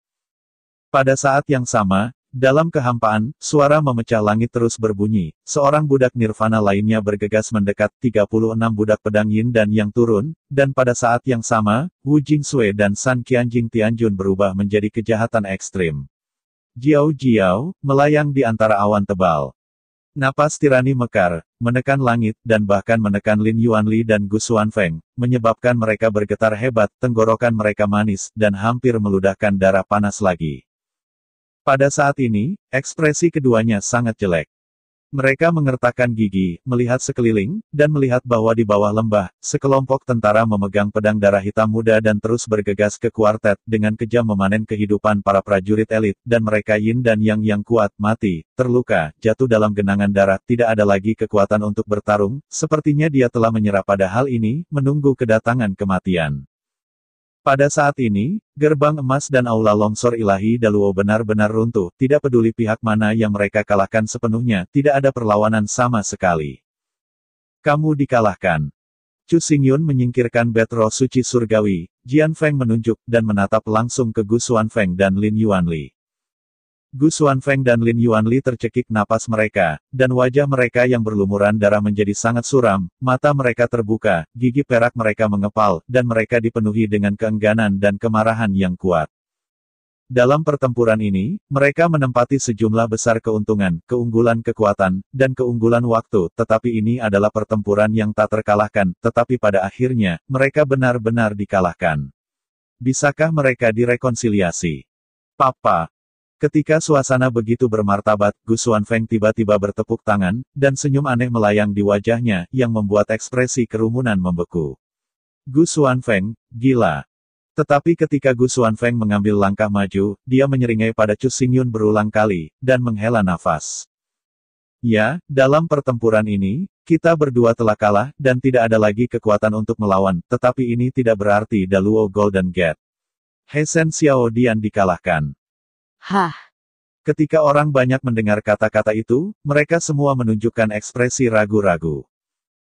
Pada saat yang sama, dalam kehampaan, suara memecah langit terus berbunyi. Seorang budak nirvana lainnya bergegas mendekat 36 budak pedang yin dan yang turun, dan pada saat yang sama, Wu Jing Sui dan San Qianjing Tianjun berubah menjadi kejahatan ekstrim. Jiao Jiao, melayang di antara awan tebal. Napas tirani mekar, menekan langit, dan bahkan menekan Lin Yuanli dan Gu Feng, menyebabkan mereka bergetar hebat, tenggorokan mereka manis, dan hampir meludahkan darah panas lagi. Pada saat ini, ekspresi keduanya sangat jelek. Mereka mengertakkan gigi, melihat sekeliling, dan melihat bahwa di bawah lembah, sekelompok tentara memegang pedang darah hitam muda dan terus bergegas ke kuartet, dengan kejam memanen kehidupan para prajurit elit, dan mereka yin dan yang yang kuat, mati, terluka, jatuh dalam genangan darah, tidak ada lagi kekuatan untuk bertarung, sepertinya dia telah menyerah pada hal ini, menunggu kedatangan kematian. Pada saat ini, gerbang emas dan aula longsor ilahi Daluo benar-benar runtuh, tidak peduli pihak mana yang mereka kalahkan sepenuhnya, tidak ada perlawanan sama sekali. Kamu dikalahkan. Chu Xingyun menyingkirkan betro suci surgawi, Jian Feng menunjuk, dan menatap langsung ke Gu Xuan Feng dan Lin Yuanli. Gu Feng dan Lin Yuanli tercekik napas mereka, dan wajah mereka yang berlumuran darah menjadi sangat suram, mata mereka terbuka, gigi perak mereka mengepal, dan mereka dipenuhi dengan keengganan dan kemarahan yang kuat. Dalam pertempuran ini, mereka menempati sejumlah besar keuntungan, keunggulan kekuatan, dan keunggulan waktu, tetapi ini adalah pertempuran yang tak terkalahkan, tetapi pada akhirnya, mereka benar-benar dikalahkan. Bisakah mereka direkonsiliasi? Papa, Ketika suasana begitu bermartabat, Gu Feng tiba-tiba bertepuk tangan, dan senyum aneh melayang di wajahnya, yang membuat ekspresi kerumunan membeku. Gu Feng, gila. Tetapi ketika Gu Feng mengambil langkah maju, dia menyeringai pada Chu Xingyun berulang kali, dan menghela nafas. Ya, dalam pertempuran ini, kita berdua telah kalah, dan tidak ada lagi kekuatan untuk melawan, tetapi ini tidak berarti Daluo Golden Gate. Hei Sen Xiao Dian dikalahkan. Hah. Ketika orang banyak mendengar kata-kata itu, mereka semua menunjukkan ekspresi ragu-ragu.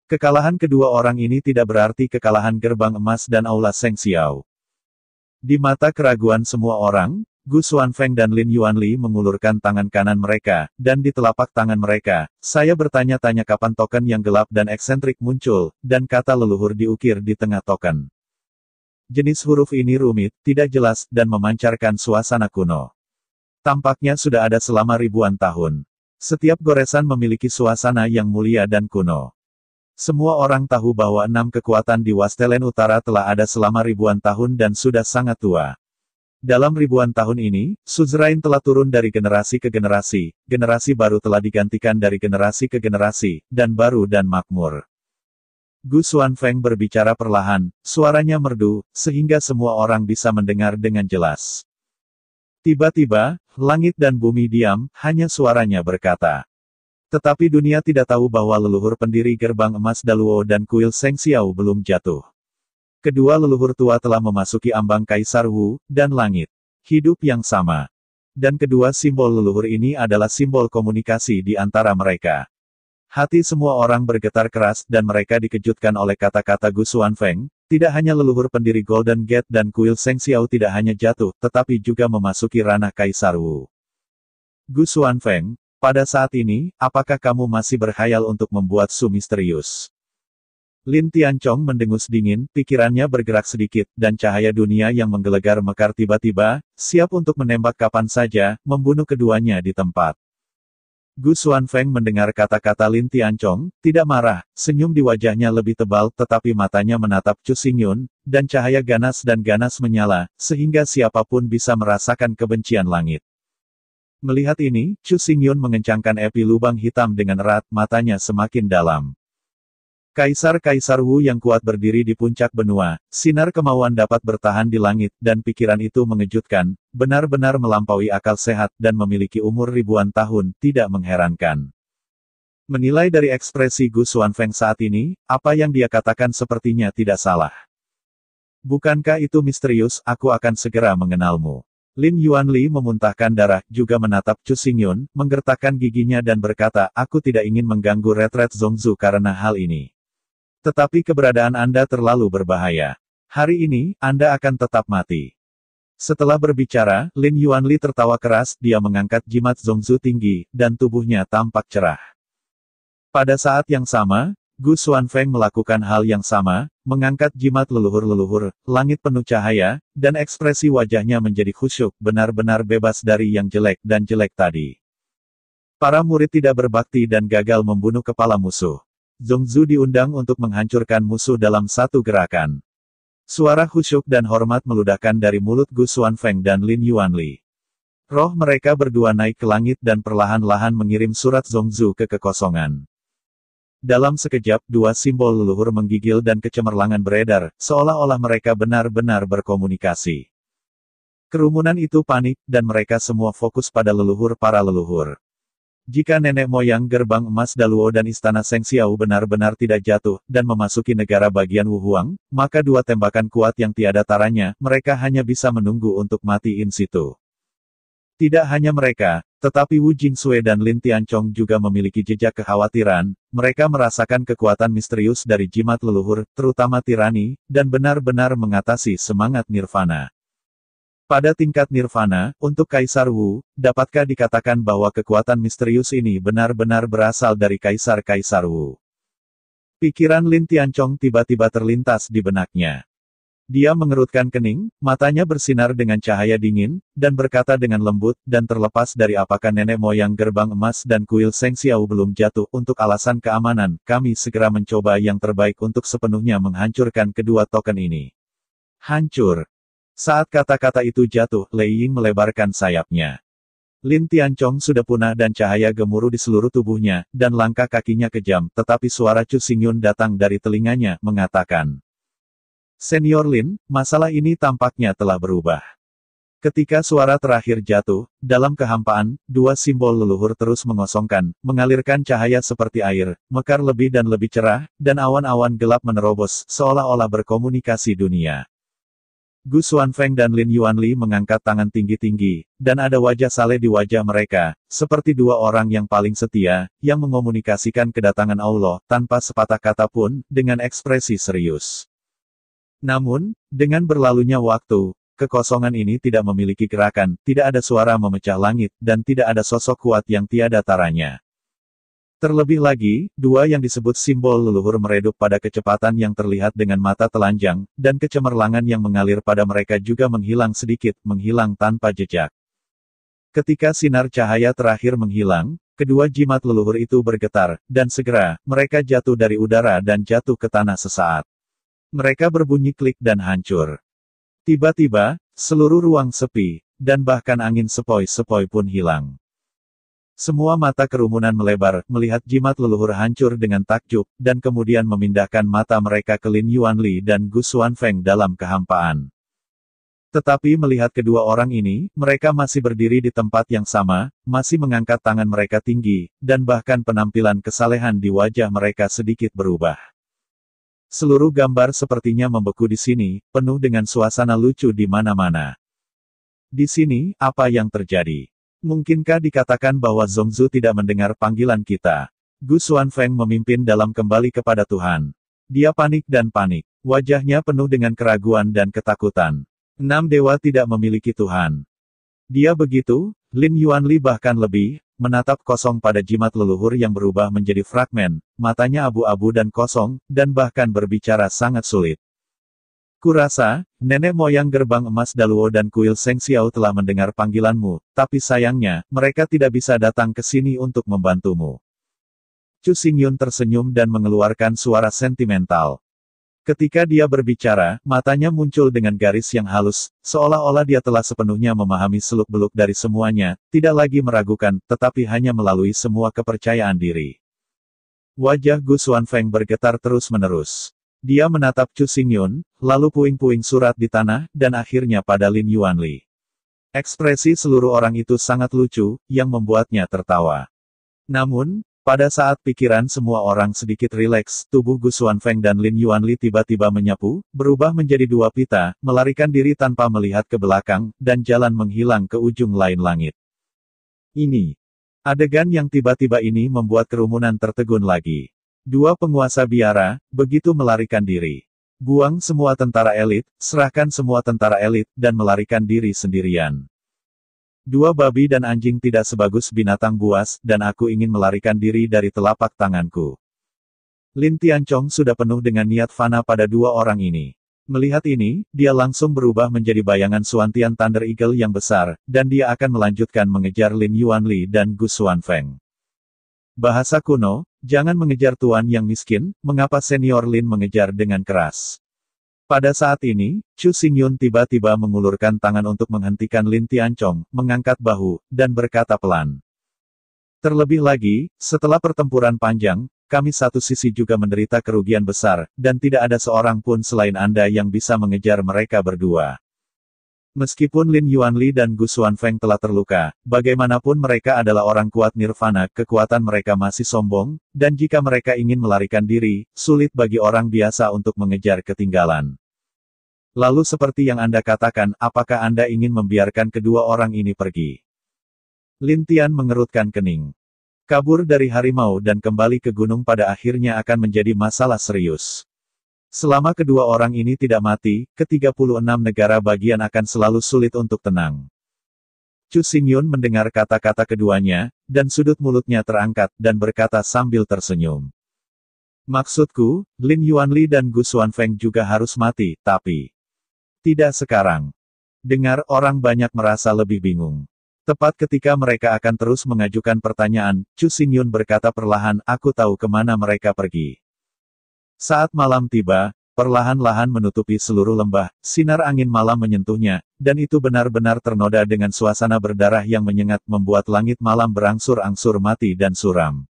Kekalahan kedua orang ini tidak berarti kekalahan gerbang emas dan aula Seng Xiao. Di mata keraguan semua orang, Gu Feng dan Lin Yuan Li mengulurkan tangan kanan mereka, dan di telapak tangan mereka, saya bertanya-tanya kapan token yang gelap dan eksentrik muncul, dan kata leluhur diukir di tengah token. Jenis huruf ini rumit, tidak jelas, dan memancarkan suasana kuno. Tampaknya sudah ada selama ribuan tahun. Setiap goresan memiliki suasana yang mulia dan kuno. Semua orang tahu bahwa enam kekuatan di Wastelen Utara telah ada selama ribuan tahun dan sudah sangat tua. Dalam ribuan tahun ini, Suzerain telah turun dari generasi ke generasi, generasi baru telah digantikan dari generasi ke generasi, dan baru dan makmur. Gu Feng berbicara perlahan, suaranya merdu, sehingga semua orang bisa mendengar dengan jelas. Tiba-tiba, langit dan bumi diam, hanya suaranya berkata. Tetapi dunia tidak tahu bahwa leluhur pendiri gerbang emas Daluo dan kuil Seng Xiao belum jatuh. Kedua leluhur tua telah memasuki ambang Kaisar Wu, dan langit. Hidup yang sama. Dan kedua simbol leluhur ini adalah simbol komunikasi di antara mereka. Hati semua orang bergetar keras dan mereka dikejutkan oleh kata-kata Gusuan Feng, tidak hanya leluhur pendiri Golden Gate dan kuil Seng Xiao tidak hanya jatuh, tetapi juga memasuki ranah Kaisar Wu. Gu Feng, pada saat ini, apakah kamu masih berhayal untuk membuat Su misterius? Lin Tianchong mendengus dingin, pikirannya bergerak sedikit, dan cahaya dunia yang menggelegar mekar tiba-tiba, siap untuk menembak kapan saja, membunuh keduanya di tempat. Gu Feng mendengar kata-kata Lin Tianchong, tidak marah, senyum di wajahnya lebih tebal tetapi matanya menatap Chu Xingyun, dan cahaya ganas dan ganas menyala, sehingga siapapun bisa merasakan kebencian langit. Melihat ini, Chu Xingyun mengencangkan epi lubang hitam dengan erat, matanya semakin dalam. Kaisar-kaisar Wu yang kuat berdiri di puncak benua, sinar kemauan dapat bertahan di langit, dan pikiran itu mengejutkan, benar-benar melampaui akal sehat, dan memiliki umur ribuan tahun, tidak mengherankan. Menilai dari ekspresi Gu Feng saat ini, apa yang dia katakan sepertinya tidak salah. Bukankah itu misterius, aku akan segera mengenalmu. Lin Yuan Li memuntahkan darah, juga menatap Chu Xingyun, menggertakkan giginya dan berkata, aku tidak ingin mengganggu retret Zhongzu karena hal ini. Tetapi keberadaan Anda terlalu berbahaya. Hari ini, Anda akan tetap mati. Setelah berbicara, Lin Yuanli tertawa keras, dia mengangkat jimat Zongzu tinggi, dan tubuhnya tampak cerah. Pada saat yang sama, Gu Xuanfeng melakukan hal yang sama, mengangkat jimat leluhur-leluhur, langit penuh cahaya, dan ekspresi wajahnya menjadi khusyuk, benar-benar bebas dari yang jelek dan jelek tadi. Para murid tidak berbakti dan gagal membunuh kepala musuh. Zongzu diundang untuk menghancurkan musuh dalam satu gerakan. Suara khusyuk dan hormat meludahkan dari mulut Gu Feng dan Lin Yuan Li. Roh mereka berdua naik ke langit dan perlahan-lahan mengirim surat Zongzu ke kekosongan. Dalam sekejap dua simbol leluhur menggigil dan kecemerlangan beredar, seolah-olah mereka benar-benar berkomunikasi. Kerumunan itu panik, dan mereka semua fokus pada leluhur para leluhur. Jika nenek moyang gerbang emas Daluo dan istana Seng Xiao benar-benar tidak jatuh, dan memasuki negara bagian Wuhuang, maka dua tembakan kuat yang tiada taranya, mereka hanya bisa menunggu untuk mati in situ. Tidak hanya mereka, tetapi Wu Jing Sui dan Lin Tianchong juga memiliki jejak kekhawatiran, mereka merasakan kekuatan misterius dari jimat leluhur, terutama tirani, dan benar-benar mengatasi semangat nirvana. Pada tingkat nirvana, untuk Kaisar Wu, dapatkah dikatakan bahwa kekuatan misterius ini benar-benar berasal dari Kaisar-Kaisar Wu? Pikiran Lin Tianchong tiba-tiba terlintas di benaknya. Dia mengerutkan kening, matanya bersinar dengan cahaya dingin, dan berkata dengan lembut, dan terlepas dari apakah nenek moyang gerbang emas dan kuil Seng Xiao belum jatuh untuk alasan keamanan, kami segera mencoba yang terbaik untuk sepenuhnya menghancurkan kedua token ini. Hancur, saat kata-kata itu jatuh, Lei Ying melebarkan sayapnya. Lin Tianchong sudah punah dan cahaya gemuruh di seluruh tubuhnya, dan langkah kakinya kejam, tetapi suara Chu Xingyun datang dari telinganya, mengatakan. Senior Lin, masalah ini tampaknya telah berubah. Ketika suara terakhir jatuh, dalam kehampaan, dua simbol leluhur terus mengosongkan, mengalirkan cahaya seperti air, mekar lebih dan lebih cerah, dan awan-awan gelap menerobos, seolah-olah berkomunikasi dunia. Gu Feng dan Lin Yuanli mengangkat tangan tinggi-tinggi, dan ada wajah saleh di wajah mereka, seperti dua orang yang paling setia, yang mengomunikasikan kedatangan Allah, tanpa sepatah kata pun, dengan ekspresi serius. Namun, dengan berlalunya waktu, kekosongan ini tidak memiliki gerakan, tidak ada suara memecah langit, dan tidak ada sosok kuat yang tiada taranya. Terlebih lagi, dua yang disebut simbol leluhur meredup pada kecepatan yang terlihat dengan mata telanjang, dan kecemerlangan yang mengalir pada mereka juga menghilang sedikit, menghilang tanpa jejak. Ketika sinar cahaya terakhir menghilang, kedua jimat leluhur itu bergetar, dan segera, mereka jatuh dari udara dan jatuh ke tanah sesaat. Mereka berbunyi klik dan hancur. Tiba-tiba, seluruh ruang sepi, dan bahkan angin sepoi-sepoi pun hilang. Semua mata kerumunan melebar, melihat jimat leluhur hancur dengan takjub, dan kemudian memindahkan mata mereka ke Lin Yuanli dan Gu Xuan Feng dalam kehampaan. Tetapi melihat kedua orang ini, mereka masih berdiri di tempat yang sama, masih mengangkat tangan mereka tinggi, dan bahkan penampilan kesalehan di wajah mereka sedikit berubah. Seluruh gambar sepertinya membeku di sini, penuh dengan suasana lucu di mana-mana. Di sini, apa yang terjadi? Mungkinkah dikatakan bahwa Zongzu tidak mendengar panggilan kita? Gu Xuan Feng memimpin dalam kembali kepada Tuhan. Dia panik dan panik. Wajahnya penuh dengan keraguan dan ketakutan. Enam dewa tidak memiliki Tuhan. Dia begitu, Lin Yuan Li bahkan lebih, menatap kosong pada jimat leluhur yang berubah menjadi fragmen, matanya abu-abu dan kosong, dan bahkan berbicara sangat sulit. Kurasa, nenek moyang gerbang emas Daluo dan kuil Seng Xiao telah mendengar panggilanmu, tapi sayangnya, mereka tidak bisa datang ke sini untuk membantumu. Chu Xingyun tersenyum dan mengeluarkan suara sentimental. Ketika dia berbicara, matanya muncul dengan garis yang halus, seolah-olah dia telah sepenuhnya memahami seluk-beluk dari semuanya, tidak lagi meragukan, tetapi hanya melalui semua kepercayaan diri. Wajah Gu Xuanfeng bergetar terus-menerus. Dia menatap Chu Xingyun, lalu puing-puing surat di tanah, dan akhirnya pada Lin Yuanli. Ekspresi seluruh orang itu sangat lucu, yang membuatnya tertawa. Namun, pada saat pikiran semua orang sedikit rileks, tubuh Gu Xuan Feng dan Lin Yuanli tiba-tiba menyapu, berubah menjadi dua pita, melarikan diri tanpa melihat ke belakang, dan jalan menghilang ke ujung lain langit. Ini. Adegan yang tiba-tiba ini membuat kerumunan tertegun lagi. Dua penguasa biara, begitu melarikan diri. Buang semua tentara elit, serahkan semua tentara elit, dan melarikan diri sendirian. Dua babi dan anjing tidak sebagus binatang buas, dan aku ingin melarikan diri dari telapak tanganku. Lin Tianchong sudah penuh dengan niat fana pada dua orang ini. Melihat ini, dia langsung berubah menjadi bayangan Suantian Thunder Eagle yang besar, dan dia akan melanjutkan mengejar Lin Yuanli dan Gu Suanfeng. Bahasa kuno, jangan mengejar tuan yang miskin, mengapa senior Lin mengejar dengan keras. Pada saat ini, Chu Xingyun tiba-tiba mengulurkan tangan untuk menghentikan Lin Tianchong, mengangkat bahu, dan berkata pelan. Terlebih lagi, setelah pertempuran panjang, kami satu sisi juga menderita kerugian besar, dan tidak ada seorang pun selain Anda yang bisa mengejar mereka berdua. Meskipun Lin Yuanli dan Gu Xuanfeng telah terluka, bagaimanapun mereka adalah orang kuat nirvana, kekuatan mereka masih sombong, dan jika mereka ingin melarikan diri, sulit bagi orang biasa untuk mengejar ketinggalan. Lalu seperti yang Anda katakan, apakah Anda ingin membiarkan kedua orang ini pergi? Lin Tian mengerutkan kening. Kabur dari harimau dan kembali ke gunung pada akhirnya akan menjadi masalah serius. Selama kedua orang ini tidak mati, ke-36 negara bagian akan selalu sulit untuk tenang. Chu Xingyun mendengar kata-kata keduanya, dan sudut mulutnya terangkat, dan berkata sambil tersenyum. Maksudku, Lin Yuanli dan Gu Xuanfeng juga harus mati, tapi... Tidak sekarang. Dengar orang banyak merasa lebih bingung. Tepat ketika mereka akan terus mengajukan pertanyaan, Chu Xingyun berkata perlahan, aku tahu kemana mereka pergi. Saat malam tiba, perlahan-lahan menutupi seluruh lembah, sinar angin malam menyentuhnya, dan itu benar-benar ternoda dengan suasana berdarah yang menyengat membuat langit malam berangsur-angsur mati dan suram.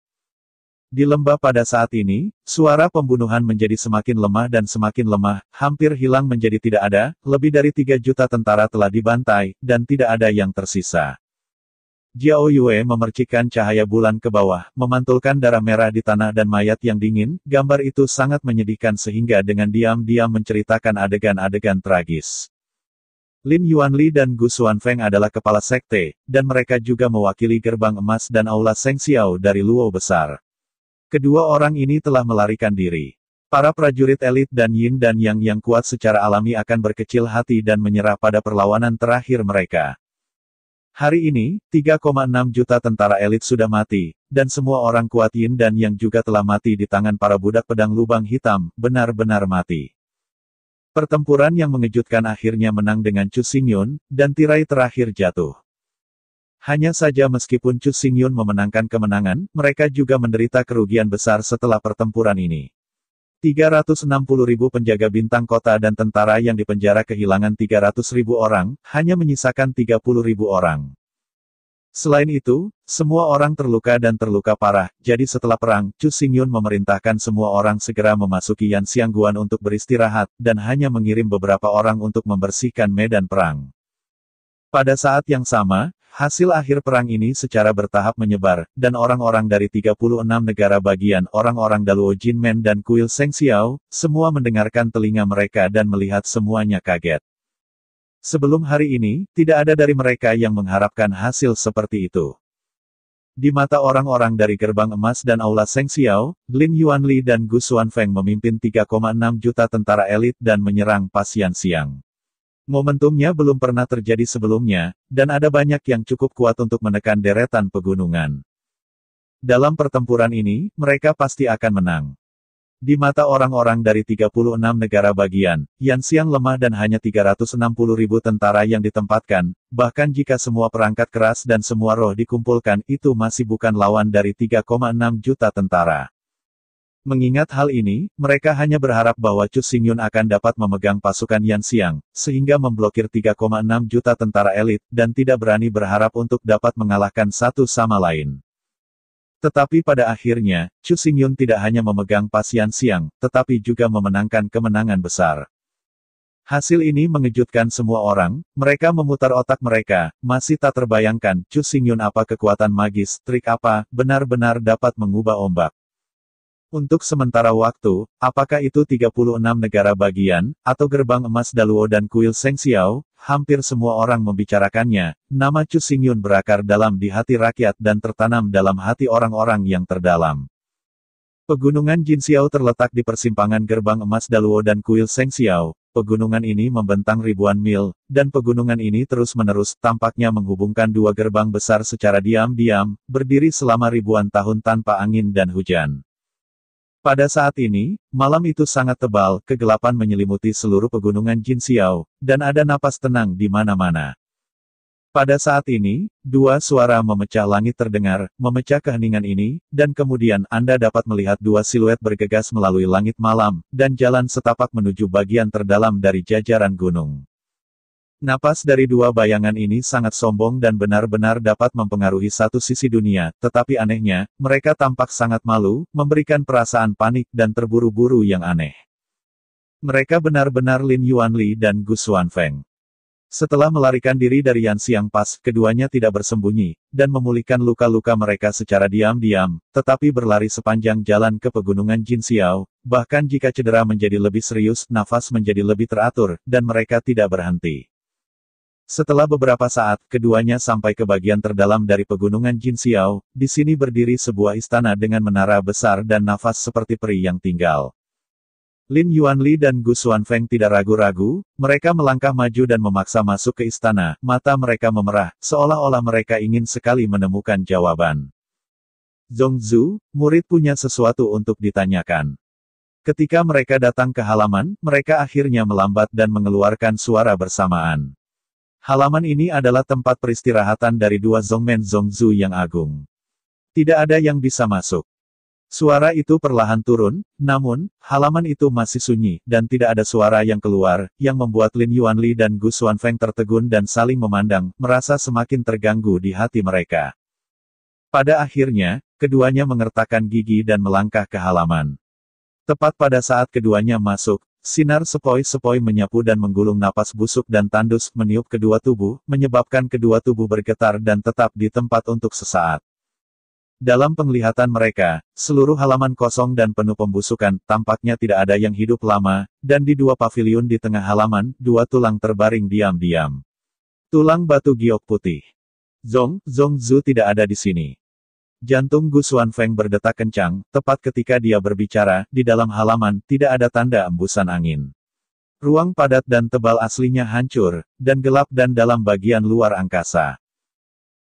Di lembah pada saat ini, suara pembunuhan menjadi semakin lemah dan semakin lemah, hampir hilang menjadi tidak ada, lebih dari tiga juta tentara telah dibantai, dan tidak ada yang tersisa. Jiao Yue memercikan cahaya bulan ke bawah, memantulkan darah merah di tanah dan mayat yang dingin, gambar itu sangat menyedihkan sehingga dengan diam-diam menceritakan adegan-adegan tragis. Lin Yuanli dan Gu Feng adalah kepala sekte, dan mereka juga mewakili gerbang emas dan aula Seng Xiao dari Luo Besar. Kedua orang ini telah melarikan diri. Para prajurit elit dan Yin dan Yang yang kuat secara alami akan berkecil hati dan menyerah pada perlawanan terakhir mereka. Hari ini, 3,6 juta tentara elit sudah mati, dan semua orang kuat Yin dan Yang juga telah mati di tangan para budak pedang lubang hitam, benar-benar mati. Pertempuran yang mengejutkan akhirnya menang dengan Chu Xingyun, dan tirai terakhir jatuh. Hanya saja meskipun Chu Xingyun memenangkan kemenangan, mereka juga menderita kerugian besar setelah pertempuran ini. 360.000 penjaga bintang kota dan tentara yang dipenjara kehilangan 300.000 orang, hanya menyisakan 30.000 orang. Selain itu, semua orang terluka dan terluka parah, jadi setelah perang, Chu Xingyun memerintahkan semua orang segera memasuki Yan Xiangguan untuk beristirahat, dan hanya mengirim beberapa orang untuk membersihkan medan perang. Pada saat yang sama, Hasil akhir perang ini secara bertahap menyebar, dan orang-orang dari 36 negara bagian orang-orang Daluo Jinmen dan Kuil Seng Xiao, semua mendengarkan telinga mereka dan melihat semuanya kaget. Sebelum hari ini, tidak ada dari mereka yang mengharapkan hasil seperti itu. Di mata orang-orang dari Gerbang Emas dan Aula Seng Xiao, Lin Yuanli dan Gu Xuanfeng memimpin 3,6 juta tentara elit dan menyerang Pasian Siang. Momentumnya belum pernah terjadi sebelumnya, dan ada banyak yang cukup kuat untuk menekan deretan pegunungan. Dalam pertempuran ini, mereka pasti akan menang. Di mata orang-orang dari 36 negara bagian, siang lemah dan hanya 360 ribu tentara yang ditempatkan, bahkan jika semua perangkat keras dan semua roh dikumpulkan itu masih bukan lawan dari 3,6 juta tentara. Mengingat hal ini, mereka hanya berharap bahwa Chu Xingyun akan dapat memegang pasukan Yan Xiang, sehingga memblokir 3,6 juta tentara elit, dan tidak berani berharap untuk dapat mengalahkan satu sama lain. Tetapi pada akhirnya, Chu Xingyun tidak hanya memegang pas Yan Xiang, tetapi juga memenangkan kemenangan besar. Hasil ini mengejutkan semua orang, mereka memutar otak mereka, masih tak terbayangkan Chu Xingyun apa kekuatan magis, trik apa, benar-benar dapat mengubah ombak. Untuk sementara waktu, apakah itu 36 negara bagian, atau gerbang emas Daluo dan kuil Xiao, hampir semua orang membicarakannya, nama Chu Xingyun berakar dalam di hati rakyat dan tertanam dalam hati orang-orang yang terdalam. Pegunungan Jin Xiao terletak di persimpangan gerbang emas Daluo dan kuil Xiao, pegunungan ini membentang ribuan mil, dan pegunungan ini terus-menerus tampaknya menghubungkan dua gerbang besar secara diam-diam, berdiri selama ribuan tahun tanpa angin dan hujan. Pada saat ini, malam itu sangat tebal, kegelapan menyelimuti seluruh pegunungan Jinxiao, dan ada napas tenang di mana-mana. Pada saat ini, dua suara memecah langit terdengar, memecah keheningan ini, dan kemudian Anda dapat melihat dua siluet bergegas melalui langit malam, dan jalan setapak menuju bagian terdalam dari jajaran gunung. Napas dari dua bayangan ini sangat sombong dan benar-benar dapat mempengaruhi satu sisi dunia, tetapi anehnya, mereka tampak sangat malu, memberikan perasaan panik dan terburu-buru yang aneh. Mereka benar-benar Lin Yuanli dan Gu Feng. Setelah melarikan diri dari Yan Xiang Pas, keduanya tidak bersembunyi, dan memulihkan luka-luka mereka secara diam-diam, tetapi berlari sepanjang jalan ke pegunungan Jin Xiao, bahkan jika cedera menjadi lebih serius, nafas menjadi lebih teratur, dan mereka tidak berhenti. Setelah beberapa saat, keduanya sampai ke bagian terdalam dari pegunungan Jinxiao, di sini berdiri sebuah istana dengan menara besar dan nafas seperti peri yang tinggal. Lin Yuanli dan Gu Xuanfeng tidak ragu-ragu, mereka melangkah maju dan memaksa masuk ke istana, mata mereka memerah, seolah-olah mereka ingin sekali menemukan jawaban. Zhongzu, murid punya sesuatu untuk ditanyakan. Ketika mereka datang ke halaman, mereka akhirnya melambat dan mengeluarkan suara bersamaan. Halaman ini adalah tempat peristirahatan dari dua Zongmen Zongzu yang agung. Tidak ada yang bisa masuk. Suara itu perlahan turun, namun, halaman itu masih sunyi, dan tidak ada suara yang keluar, yang membuat Lin Yuanli dan Gu Xuanfeng tertegun dan saling memandang, merasa semakin terganggu di hati mereka. Pada akhirnya, keduanya mengertakkan gigi dan melangkah ke halaman. Tepat pada saat keduanya masuk, Sinar sepoi-sepoi menyapu dan menggulung napas busuk dan tandus, meniup kedua tubuh, menyebabkan kedua tubuh bergetar dan tetap di tempat untuk sesaat. Dalam penglihatan mereka, seluruh halaman kosong dan penuh pembusukan, tampaknya tidak ada yang hidup lama, dan di dua pavilion di tengah halaman, dua tulang terbaring diam-diam. Tulang batu giok putih. Zong, Zong Zhu tidak ada di sini. Jantung Gu Feng berdetak kencang, tepat ketika dia berbicara, di dalam halaman, tidak ada tanda embusan angin. Ruang padat dan tebal aslinya hancur, dan gelap dan dalam bagian luar angkasa.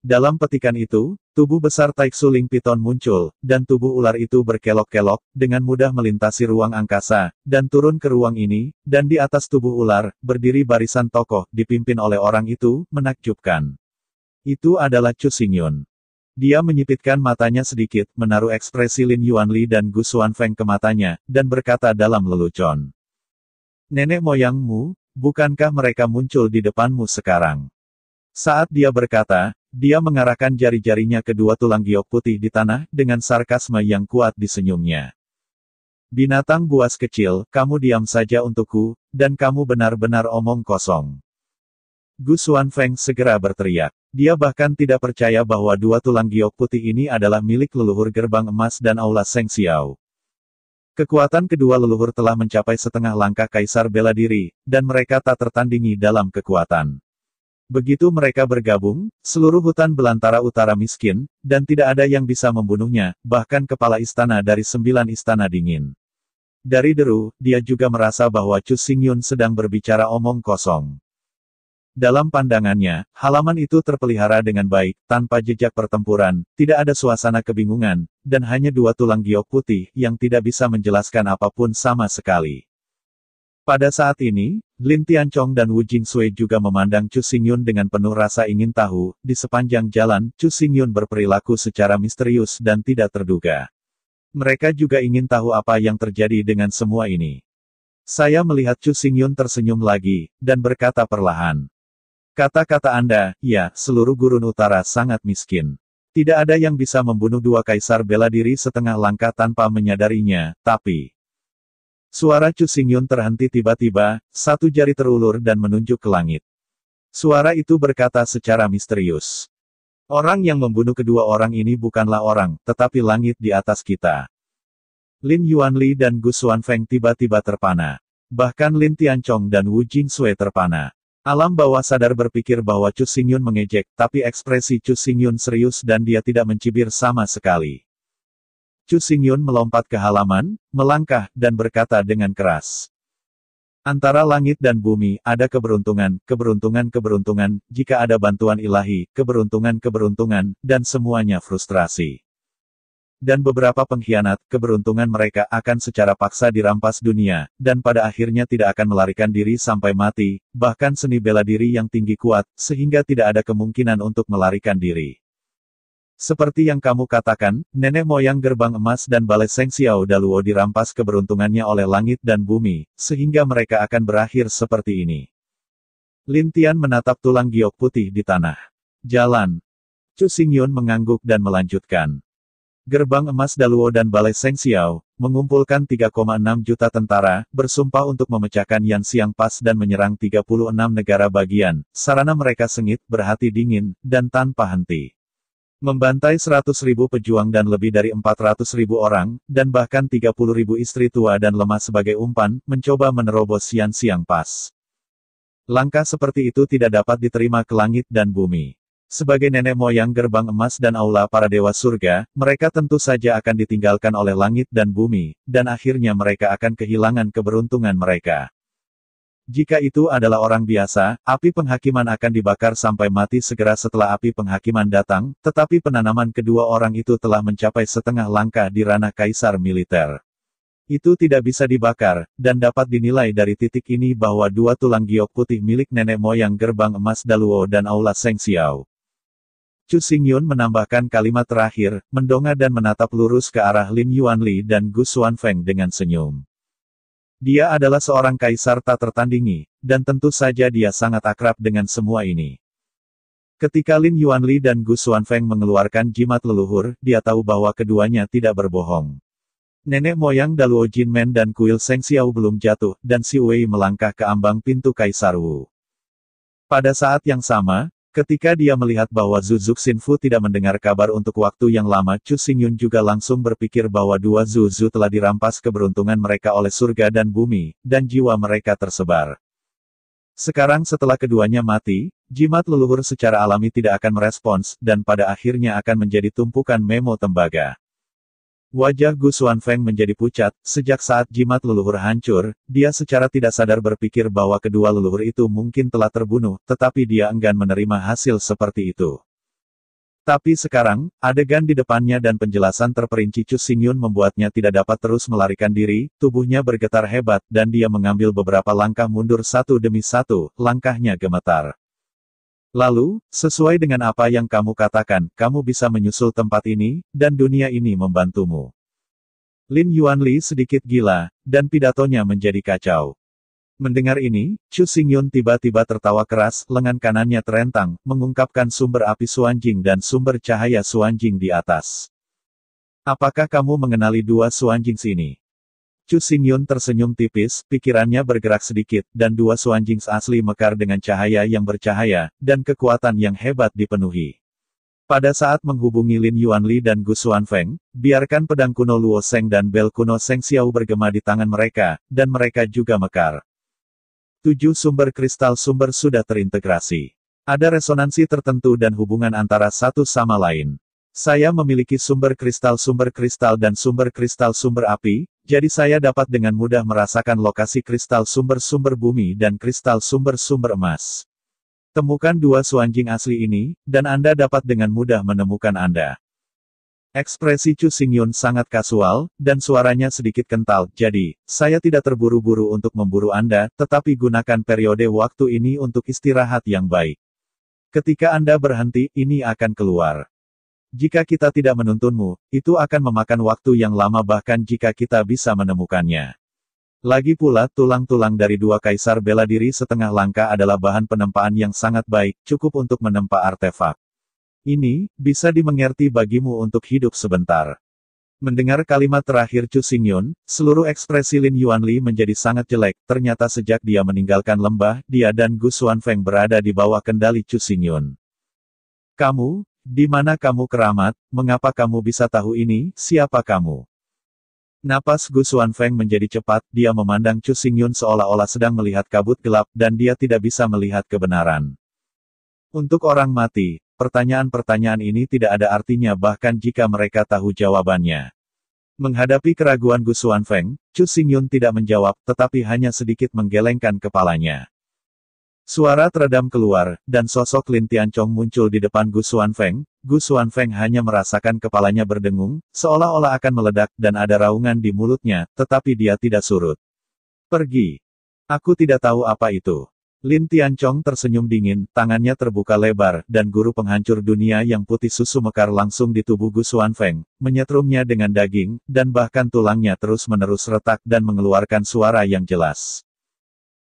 Dalam petikan itu, tubuh besar Ling Piton muncul, dan tubuh ular itu berkelok-kelok, dengan mudah melintasi ruang angkasa, dan turun ke ruang ini, dan di atas tubuh ular, berdiri barisan tokoh, dipimpin oleh orang itu, menakjubkan. Itu adalah Chu Xingyun. Dia menyipitkan matanya sedikit, menaruh ekspresi Lin Yuanli dan Gu Feng ke matanya, dan berkata dalam lelucon. Nenek moyangmu, bukankah mereka muncul di depanmu sekarang? Saat dia berkata, dia mengarahkan jari-jarinya ke dua tulang giok putih di tanah, dengan sarkasme yang kuat di senyumnya. Binatang buas kecil, kamu diam saja untukku, dan kamu benar-benar omong kosong. Gu Feng segera berteriak. Dia bahkan tidak percaya bahwa dua tulang giok putih ini adalah milik leluhur gerbang emas dan aula Seng Xiao. Kekuatan kedua leluhur telah mencapai setengah langkah kaisar bela diri, dan mereka tak tertandingi dalam kekuatan. Begitu mereka bergabung, seluruh hutan belantara utara miskin, dan tidak ada yang bisa membunuhnya, bahkan kepala istana dari sembilan istana dingin. Dari deru, dia juga merasa bahwa Chu Xingyun sedang berbicara omong kosong. Dalam pandangannya, halaman itu terpelihara dengan baik, tanpa jejak pertempuran, tidak ada suasana kebingungan, dan hanya dua tulang giok putih yang tidak bisa menjelaskan apapun sama sekali. Pada saat ini, Lin Tianchong dan Wu Sui juga memandang Chu Xingyun dengan penuh rasa ingin tahu, di sepanjang jalan, Chu Xingyun berperilaku secara misterius dan tidak terduga. Mereka juga ingin tahu apa yang terjadi dengan semua ini. Saya melihat Chu Xingyun tersenyum lagi, dan berkata perlahan. Kata-kata Anda, ya, seluruh gurun utara sangat miskin. Tidak ada yang bisa membunuh dua kaisar bela diri setengah langkah tanpa menyadarinya, tapi... Suara Chu Xingyun terhenti tiba-tiba, satu jari terulur dan menunjuk ke langit. Suara itu berkata secara misterius. Orang yang membunuh kedua orang ini bukanlah orang, tetapi langit di atas kita. Lin Yuanli dan Gu Xuanfeng tiba-tiba terpana. Bahkan Lin Tianchong dan Wu Jingsui terpana. Alam bawah sadar berpikir bahwa Chu Xingyun mengejek, tapi ekspresi Chu Xingyun serius dan dia tidak mencibir sama sekali. Chu Xingyun melompat ke halaman, melangkah, dan berkata dengan keras. Antara langit dan bumi, ada keberuntungan, keberuntungan-keberuntungan, jika ada bantuan ilahi, keberuntungan-keberuntungan, dan semuanya frustrasi dan beberapa pengkhianat, keberuntungan mereka akan secara paksa dirampas dunia, dan pada akhirnya tidak akan melarikan diri sampai mati, bahkan seni bela diri yang tinggi kuat, sehingga tidak ada kemungkinan untuk melarikan diri. Seperti yang kamu katakan, nenek moyang gerbang emas dan balai Seng Xiao Daluo dirampas keberuntungannya oleh langit dan bumi, sehingga mereka akan berakhir seperti ini. Lintian menatap tulang giok putih di tanah. Jalan. Chu Xingyun mengangguk dan melanjutkan. Gerbang Emas Daluo dan Balai Seng Xiao, mengumpulkan 3,6 juta tentara, bersumpah untuk memecahkan Yan Siang Pas dan menyerang 36 negara bagian, sarana mereka sengit, berhati dingin, dan tanpa henti. Membantai 100 ribu pejuang dan lebih dari 400 ribu orang, dan bahkan 30 ribu istri tua dan lemah sebagai umpan, mencoba menerobos Yan Siang Pas. Langkah seperti itu tidak dapat diterima ke langit dan bumi. Sebagai nenek moyang gerbang emas dan aula para dewa surga, mereka tentu saja akan ditinggalkan oleh langit dan bumi, dan akhirnya mereka akan kehilangan keberuntungan mereka. Jika itu adalah orang biasa, api penghakiman akan dibakar sampai mati segera setelah api penghakiman datang, tetapi penanaman kedua orang itu telah mencapai setengah langkah di ranah kaisar militer. Itu tidak bisa dibakar, dan dapat dinilai dari titik ini bahwa dua tulang giok putih milik nenek moyang gerbang emas Daluo dan Aula Seng Xiao. Chu Xingyun menambahkan kalimat terakhir, mendongak dan menatap lurus ke arah Lin Yuanli dan Gu Xuanfeng dengan senyum. Dia adalah seorang kaisar tak tertandingi, dan tentu saja dia sangat akrab dengan semua ini. Ketika Lin Yuanli dan Gu Xuanfeng mengeluarkan jimat leluhur, dia tahu bahwa keduanya tidak berbohong. Nenek moyang Daluo Jinmen dan kuil Seng Xiao belum jatuh, dan Si Wei melangkah ke ambang pintu Kaisar Wu. Pada saat yang sama, Ketika dia melihat bahwa Zuzuk Sinfu tidak mendengar kabar untuk waktu yang lama, Chu Xingyun juga langsung berpikir bahwa dua Zuzu telah dirampas keberuntungan mereka oleh surga dan bumi, dan jiwa mereka tersebar. Sekarang setelah keduanya mati, jimat leluhur secara alami tidak akan merespons, dan pada akhirnya akan menjadi tumpukan memo tembaga. Wajah Gu Feng menjadi pucat, sejak saat jimat leluhur hancur, dia secara tidak sadar berpikir bahwa kedua leluhur itu mungkin telah terbunuh, tetapi dia enggan menerima hasil seperti itu. Tapi sekarang, adegan di depannya dan penjelasan terperinci Chu Xingyun membuatnya tidak dapat terus melarikan diri, tubuhnya bergetar hebat, dan dia mengambil beberapa langkah mundur satu demi satu, langkahnya gemetar. Lalu, sesuai dengan apa yang kamu katakan, kamu bisa menyusul tempat ini, dan dunia ini membantumu. Lin Yuanli sedikit gila, dan pidatonya menjadi kacau. Mendengar ini, Chu Xingyun tiba-tiba tertawa keras, lengan kanannya terentang, mengungkapkan sumber api Suanjing dan sumber cahaya Suanjing di atas. Apakah kamu mengenali dua Suanjing sini? Chu Xingyun tersenyum tipis, pikirannya bergerak sedikit, dan dua suanjing asli mekar dengan cahaya yang bercahaya, dan kekuatan yang hebat dipenuhi. Pada saat menghubungi Lin Yuanli dan Gu Xuanfeng, biarkan pedang kuno Luo Seng dan bel kuno Seng Xiao bergema di tangan mereka, dan mereka juga mekar. Tujuh sumber kristal sumber sudah terintegrasi. Ada resonansi tertentu dan hubungan antara satu sama lain. Saya memiliki sumber kristal sumber kristal dan sumber kristal sumber api, jadi saya dapat dengan mudah merasakan lokasi kristal sumber-sumber bumi dan kristal sumber-sumber emas. Temukan dua suanjing asli ini, dan Anda dapat dengan mudah menemukan Anda. Ekspresi Chu Xingyun sangat kasual, dan suaranya sedikit kental, jadi, saya tidak terburu-buru untuk memburu Anda, tetapi gunakan periode waktu ini untuk istirahat yang baik. Ketika Anda berhenti, ini akan keluar. Jika kita tidak menuntunmu, itu akan memakan waktu yang lama bahkan jika kita bisa menemukannya. Lagi pula, tulang-tulang dari dua kaisar bela diri setengah langka adalah bahan penempaan yang sangat baik, cukup untuk menempa artefak. Ini, bisa dimengerti bagimu untuk hidup sebentar. Mendengar kalimat terakhir Chu Xingyun, seluruh ekspresi Lin Yuanli menjadi sangat jelek, ternyata sejak dia meninggalkan lembah, dia dan Gu Feng berada di bawah kendali Chu Xingyun. Kamu, di mana kamu keramat, mengapa kamu bisa tahu ini, siapa kamu? Napas Gu Feng menjadi cepat, dia memandang Chu Xingyun seolah-olah sedang melihat kabut gelap, dan dia tidak bisa melihat kebenaran. Untuk orang mati, pertanyaan-pertanyaan ini tidak ada artinya bahkan jika mereka tahu jawabannya. Menghadapi keraguan Gusuan Feng, Chu Xingyun tidak menjawab, tetapi hanya sedikit menggelengkan kepalanya. Suara teredam keluar, dan sosok Lin Tianchong muncul di depan Gu Feng. Gu Feng hanya merasakan kepalanya berdengung, seolah-olah akan meledak dan ada raungan di mulutnya, tetapi dia tidak surut. Pergi. Aku tidak tahu apa itu. Lin Tianchong tersenyum dingin, tangannya terbuka lebar, dan guru penghancur dunia yang putih susu mekar langsung di tubuh Gu Feng, menyetrumnya dengan daging, dan bahkan tulangnya terus-menerus retak dan mengeluarkan suara yang jelas.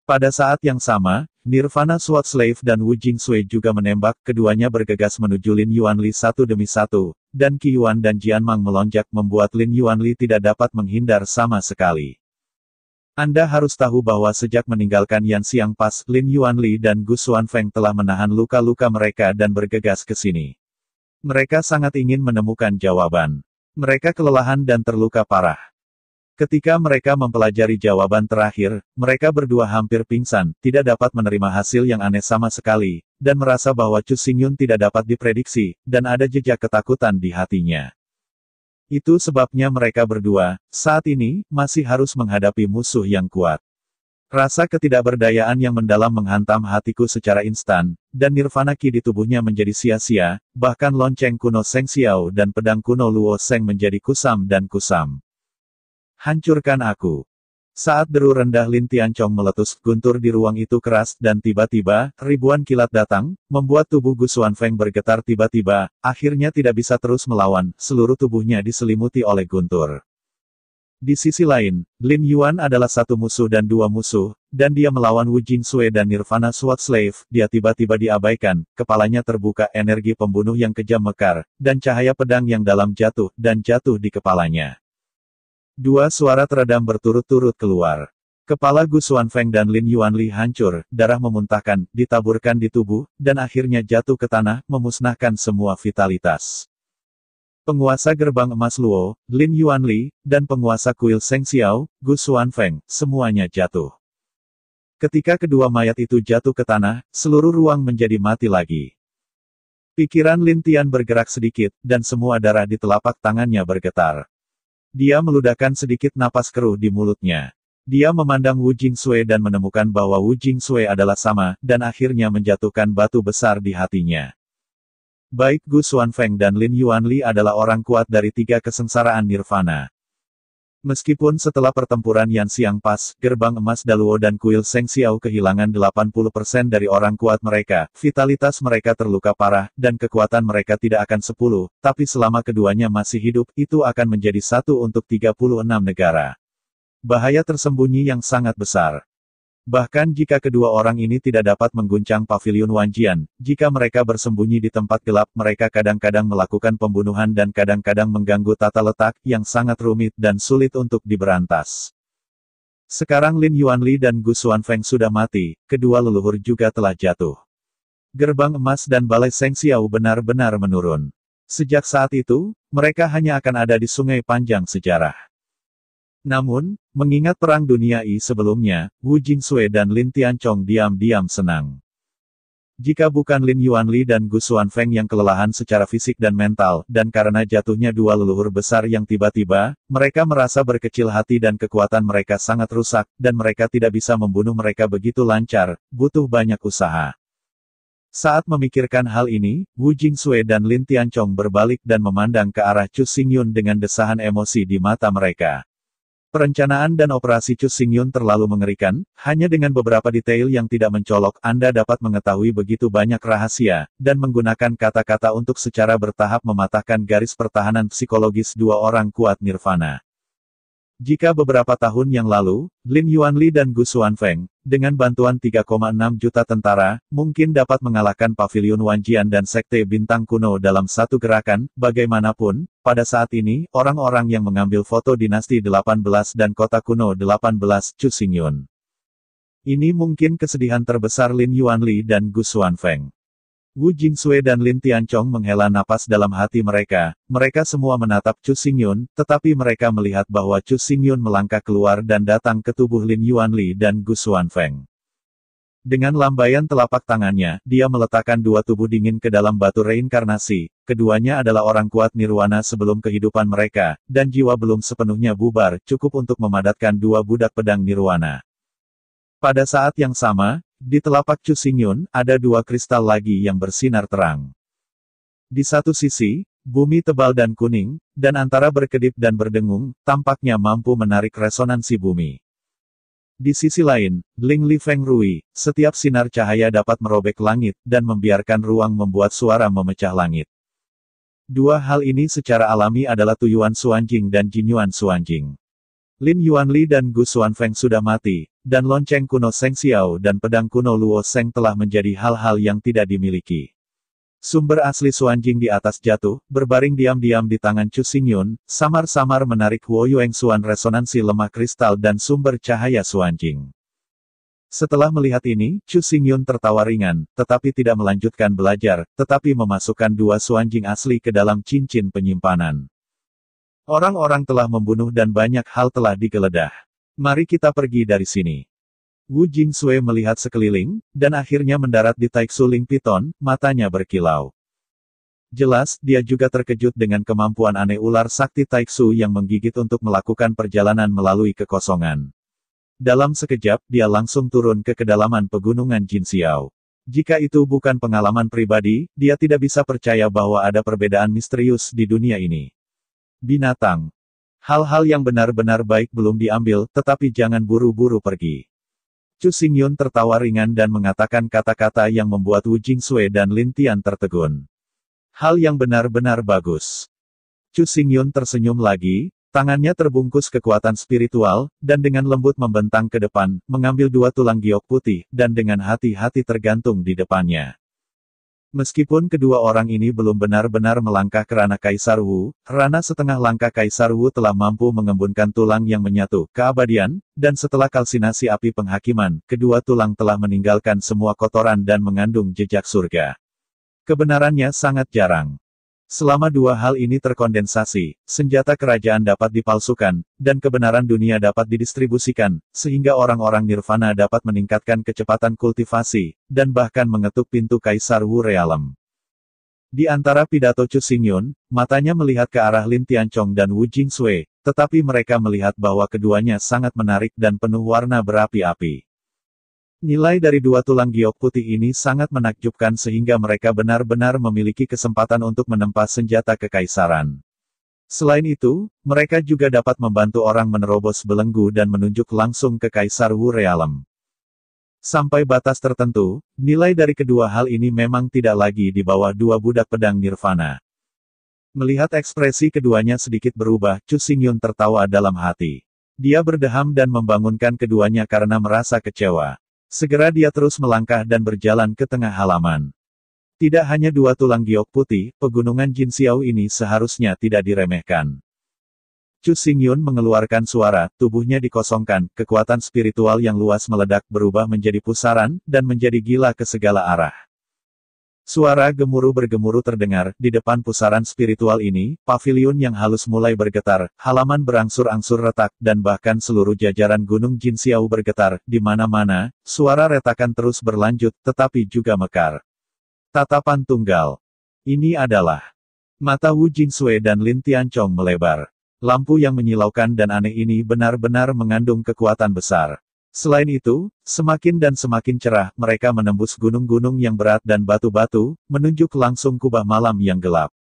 Pada saat yang sama, Nirvana Slave dan Wu Jing Sui juga menembak, keduanya bergegas menuju Lin Yuanli satu demi satu, dan Yuan dan Jian Mang melonjak membuat Lin Yuanli tidak dapat menghindar sama sekali. Anda harus tahu bahwa sejak meninggalkan Yan Xiang Pas, Lin Yuanli dan Gu Feng telah menahan luka-luka mereka dan bergegas ke sini. Mereka sangat ingin menemukan jawaban. Mereka kelelahan dan terluka parah. Ketika mereka mempelajari jawaban terakhir, mereka berdua hampir pingsan, tidak dapat menerima hasil yang aneh sama sekali, dan merasa bahwa Chu Xingyun tidak dapat diprediksi, dan ada jejak ketakutan di hatinya. Itu sebabnya mereka berdua, saat ini, masih harus menghadapi musuh yang kuat. Rasa ketidakberdayaan yang mendalam menghantam hatiku secara instan, dan nirvana ki di tubuhnya menjadi sia-sia, bahkan lonceng kuno Seng Xiao dan pedang kuno Luo Seng menjadi kusam dan kusam. Hancurkan aku. Saat deru rendah Lin Tiancong meletus, guntur di ruang itu keras, dan tiba-tiba, ribuan kilat datang, membuat tubuh Gu Feng bergetar tiba-tiba, akhirnya tidak bisa terus melawan, seluruh tubuhnya diselimuti oleh guntur. Di sisi lain, Lin Yuan adalah satu musuh dan dua musuh, dan dia melawan Wu Jing Sui dan Nirvana Sword Slave, dia tiba-tiba diabaikan, kepalanya terbuka energi pembunuh yang kejam mekar, dan cahaya pedang yang dalam jatuh, dan jatuh di kepalanya. Dua suara teredam berturut-turut keluar. Kepala Gu Feng dan Lin Yuan Li hancur, darah memuntahkan, ditaburkan di tubuh, dan akhirnya jatuh ke tanah, memusnahkan semua vitalitas. Penguasa gerbang emas Luo, Lin Yuan Li, dan penguasa kuil Seng Xiao, Gu Feng, semuanya jatuh. Ketika kedua mayat itu jatuh ke tanah, seluruh ruang menjadi mati lagi. Pikiran Lin Tian bergerak sedikit, dan semua darah di telapak tangannya bergetar. Dia meludahkan sedikit napas keruh di mulutnya. Dia memandang Wu Jing Sui dan menemukan bahwa Wu Jing Sui adalah sama, dan akhirnya menjatuhkan batu besar di hatinya. Baik Gu Xuanfeng dan Lin Yuanli adalah orang kuat dari tiga kesengsaraan nirvana. Meskipun setelah pertempuran Yan Siang Pas, gerbang emas Daluo dan kuil Seng Xiao kehilangan 80% dari orang kuat mereka, vitalitas mereka terluka parah, dan kekuatan mereka tidak akan 10, tapi selama keduanya masih hidup, itu akan menjadi satu untuk 36 negara. Bahaya tersembunyi yang sangat besar. Bahkan jika kedua orang ini tidak dapat mengguncang pavilion Wanjian, jika mereka bersembunyi di tempat gelap mereka kadang-kadang melakukan pembunuhan dan kadang-kadang mengganggu tata letak yang sangat rumit dan sulit untuk diberantas. Sekarang Lin Yuanli dan Gu Xuanfeng sudah mati, kedua leluhur juga telah jatuh. Gerbang emas dan balai Seng Xiao benar-benar menurun. Sejak saat itu, mereka hanya akan ada di sungai panjang sejarah. Namun, mengingat Perang Dunia I sebelumnya, Wu Jingsui dan Lin Tianchong diam-diam senang. Jika bukan Lin Yuanli dan Gu Xuanfeng yang kelelahan secara fisik dan mental, dan karena jatuhnya dua leluhur besar yang tiba-tiba, mereka merasa berkecil hati dan kekuatan mereka sangat rusak, dan mereka tidak bisa membunuh mereka begitu lancar, butuh banyak usaha. Saat memikirkan hal ini, Wu Jingsui dan Lin Tianchong berbalik dan memandang ke arah Chu Xingyun dengan desahan emosi di mata mereka. Perencanaan dan operasi Chu Xingyun terlalu mengerikan, hanya dengan beberapa detail yang tidak mencolok Anda dapat mengetahui begitu banyak rahasia, dan menggunakan kata-kata untuk secara bertahap mematahkan garis pertahanan psikologis dua orang kuat Nirvana. Jika beberapa tahun yang lalu, Lin Yuanli dan Gu Xuanfeng, dengan bantuan 3,6 juta tentara, mungkin dapat mengalahkan Paviliun Wanjian dan sekte bintang kuno dalam satu gerakan, bagaimanapun, pada saat ini, orang-orang yang mengambil foto dinasti 18 dan kota kuno 18, Chu Xingyun. Ini mungkin kesedihan terbesar Lin Yuanli dan Gu Xuanfeng. Wu Jingsui dan Lin Tianchong menghela napas dalam hati mereka, mereka semua menatap Chu Xingyun, tetapi mereka melihat bahwa Chu Xingyun melangkah keluar dan datang ke tubuh Lin Yuanli dan Gu Xuanfeng. Dengan lambaian telapak tangannya, dia meletakkan dua tubuh dingin ke dalam batu reinkarnasi, keduanya adalah orang kuat nirwana sebelum kehidupan mereka, dan jiwa belum sepenuhnya bubar, cukup untuk memadatkan dua budak pedang nirwana. Pada saat yang sama, di telapak Xingyun ada dua kristal lagi yang bersinar terang. Di satu sisi, bumi tebal dan kuning, dan antara berkedip dan berdengung, tampaknya mampu menarik resonansi bumi. Di sisi lain, Ling Li Feng Rui, setiap sinar cahaya dapat merobek langit, dan membiarkan ruang membuat suara memecah langit. Dua hal ini secara alami adalah tuyuan Suanjing dan jinyuan Suanjing. Lin Yuanli dan Gu Xuanfeng sudah mati, dan lonceng kuno Seng Xiao dan pedang kuno Luo Seng telah menjadi hal-hal yang tidak dimiliki. Sumber asli Suanjing di atas jatuh, berbaring diam-diam di tangan Chu Xingyun, samar-samar menarik Huo Yueng Suan resonansi lemah kristal dan sumber cahaya Suanjing. Setelah melihat ini, Chu Xingyun tertawa ringan, tetapi tidak melanjutkan belajar, tetapi memasukkan dua Suanjing asli ke dalam cincin penyimpanan. Orang-orang telah membunuh dan banyak hal telah digeledah. Mari kita pergi dari sini. Wu Jing Sui melihat sekeliling, dan akhirnya mendarat di Ling Piton, matanya berkilau. Jelas, dia juga terkejut dengan kemampuan aneh ular sakti Taiksu yang menggigit untuk melakukan perjalanan melalui kekosongan. Dalam sekejap, dia langsung turun ke kedalaman pegunungan Jin Xiao. Jika itu bukan pengalaman pribadi, dia tidak bisa percaya bahwa ada perbedaan misterius di dunia ini. Binatang. Hal-hal yang benar-benar baik belum diambil, tetapi jangan buru-buru pergi. Chu Xingyun tertawa ringan dan mengatakan kata-kata yang membuat Wu Jingsui dan Lin Tian tertegun. Hal yang benar-benar bagus. Chu Xingyun tersenyum lagi, tangannya terbungkus kekuatan spiritual, dan dengan lembut membentang ke depan, mengambil dua tulang giok putih, dan dengan hati-hati tergantung di depannya. Meskipun kedua orang ini belum benar-benar melangkah ke ranah Kaisar Wu, ranah setengah langkah Kaisar Wu telah mampu mengembunkan tulang yang menyatu, keabadian, dan setelah kalsinasi api penghakiman, kedua tulang telah meninggalkan semua kotoran dan mengandung jejak surga. Kebenarannya sangat jarang. Selama dua hal ini terkondensasi, senjata kerajaan dapat dipalsukan, dan kebenaran dunia dapat didistribusikan, sehingga orang-orang nirvana dapat meningkatkan kecepatan kultivasi, dan bahkan mengetuk pintu Kaisar Wu Realem. Di antara pidato Chu Xingyun, matanya melihat ke arah Lin Tianchong dan Wu Sui, tetapi mereka melihat bahwa keduanya sangat menarik dan penuh warna berapi-api. Nilai dari dua tulang giok putih ini sangat menakjubkan sehingga mereka benar-benar memiliki kesempatan untuk menempa senjata kekaisaran. Selain itu, mereka juga dapat membantu orang menerobos belenggu dan menunjuk langsung ke Kaisar Wu Realem. Sampai batas tertentu, nilai dari kedua hal ini memang tidak lagi di bawah dua budak pedang nirvana. Melihat ekspresi keduanya sedikit berubah, Chu Xingyun tertawa dalam hati. Dia berdeham dan membangunkan keduanya karena merasa kecewa. Segera dia terus melangkah dan berjalan ke tengah halaman. Tidak hanya dua tulang giok putih, pegunungan Jin Xiao ini seharusnya tidak diremehkan. Chu Xingyun mengeluarkan suara, tubuhnya dikosongkan, kekuatan spiritual yang luas meledak berubah menjadi pusaran, dan menjadi gila ke segala arah. Suara gemuruh bergemuruh terdengar, di depan pusaran spiritual ini, paviliun yang halus mulai bergetar, halaman berangsur-angsur retak, dan bahkan seluruh jajaran gunung Jinxiao bergetar, di mana-mana, suara retakan terus berlanjut, tetapi juga mekar. Tatapan tunggal. Ini adalah mata Wu Jinsue dan Lin Tianchong melebar. Lampu yang menyilaukan dan aneh ini benar-benar mengandung kekuatan besar. Selain itu, semakin dan semakin cerah, mereka menembus gunung-gunung yang berat dan batu-batu, menunjuk langsung kubah malam yang gelap.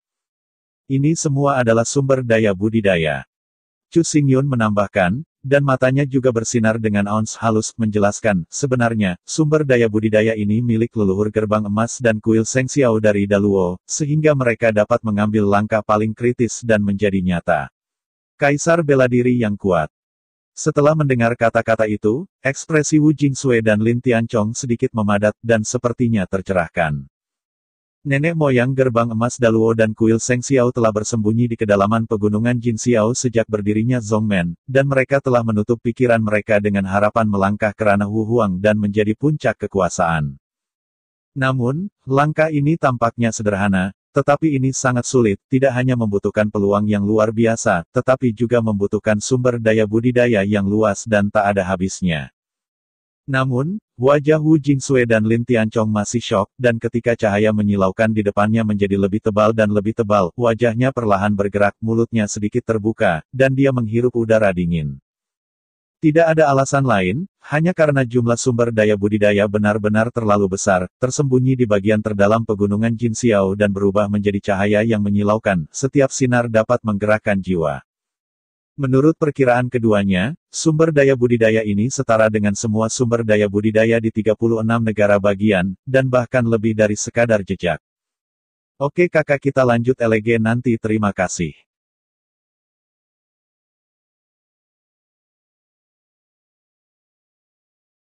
Ini semua adalah sumber daya budidaya. Chu Xingyun menambahkan, dan matanya juga bersinar dengan ons halus, menjelaskan, sebenarnya, sumber daya budidaya ini milik leluhur gerbang emas dan kuil Seng Xiao dari Daluo, sehingga mereka dapat mengambil langkah paling kritis dan menjadi nyata. Kaisar bela diri yang kuat. Setelah mendengar kata-kata itu, ekspresi Wu Jingsue dan Lin Tianchong sedikit memadat dan sepertinya tercerahkan. Nenek moyang gerbang emas Daluo dan kuil Seng Xiao telah bersembunyi di kedalaman pegunungan Jin Xiao sejak berdirinya Zongmen, dan mereka telah menutup pikiran mereka dengan harapan melangkah ke ranah Wu Huang dan menjadi puncak kekuasaan. Namun, langkah ini tampaknya sederhana, tetapi ini sangat sulit, tidak hanya membutuhkan peluang yang luar biasa, tetapi juga membutuhkan sumber daya budidaya yang luas dan tak ada habisnya. Namun, wajah Hu Jingsue dan Lin Tianchong masih shock, dan ketika cahaya menyilaukan di depannya menjadi lebih tebal dan lebih tebal, wajahnya perlahan bergerak, mulutnya sedikit terbuka, dan dia menghirup udara dingin. Tidak ada alasan lain, hanya karena jumlah sumber daya budidaya benar-benar terlalu besar, tersembunyi di bagian terdalam pegunungan Jinxiao dan berubah menjadi cahaya yang menyilaukan, setiap sinar dapat menggerakkan jiwa. Menurut perkiraan keduanya, sumber daya budidaya ini setara dengan semua sumber daya budidaya di 36 negara bagian, dan bahkan lebih dari sekadar jejak. Oke kakak kita lanjut LG nanti terima kasih.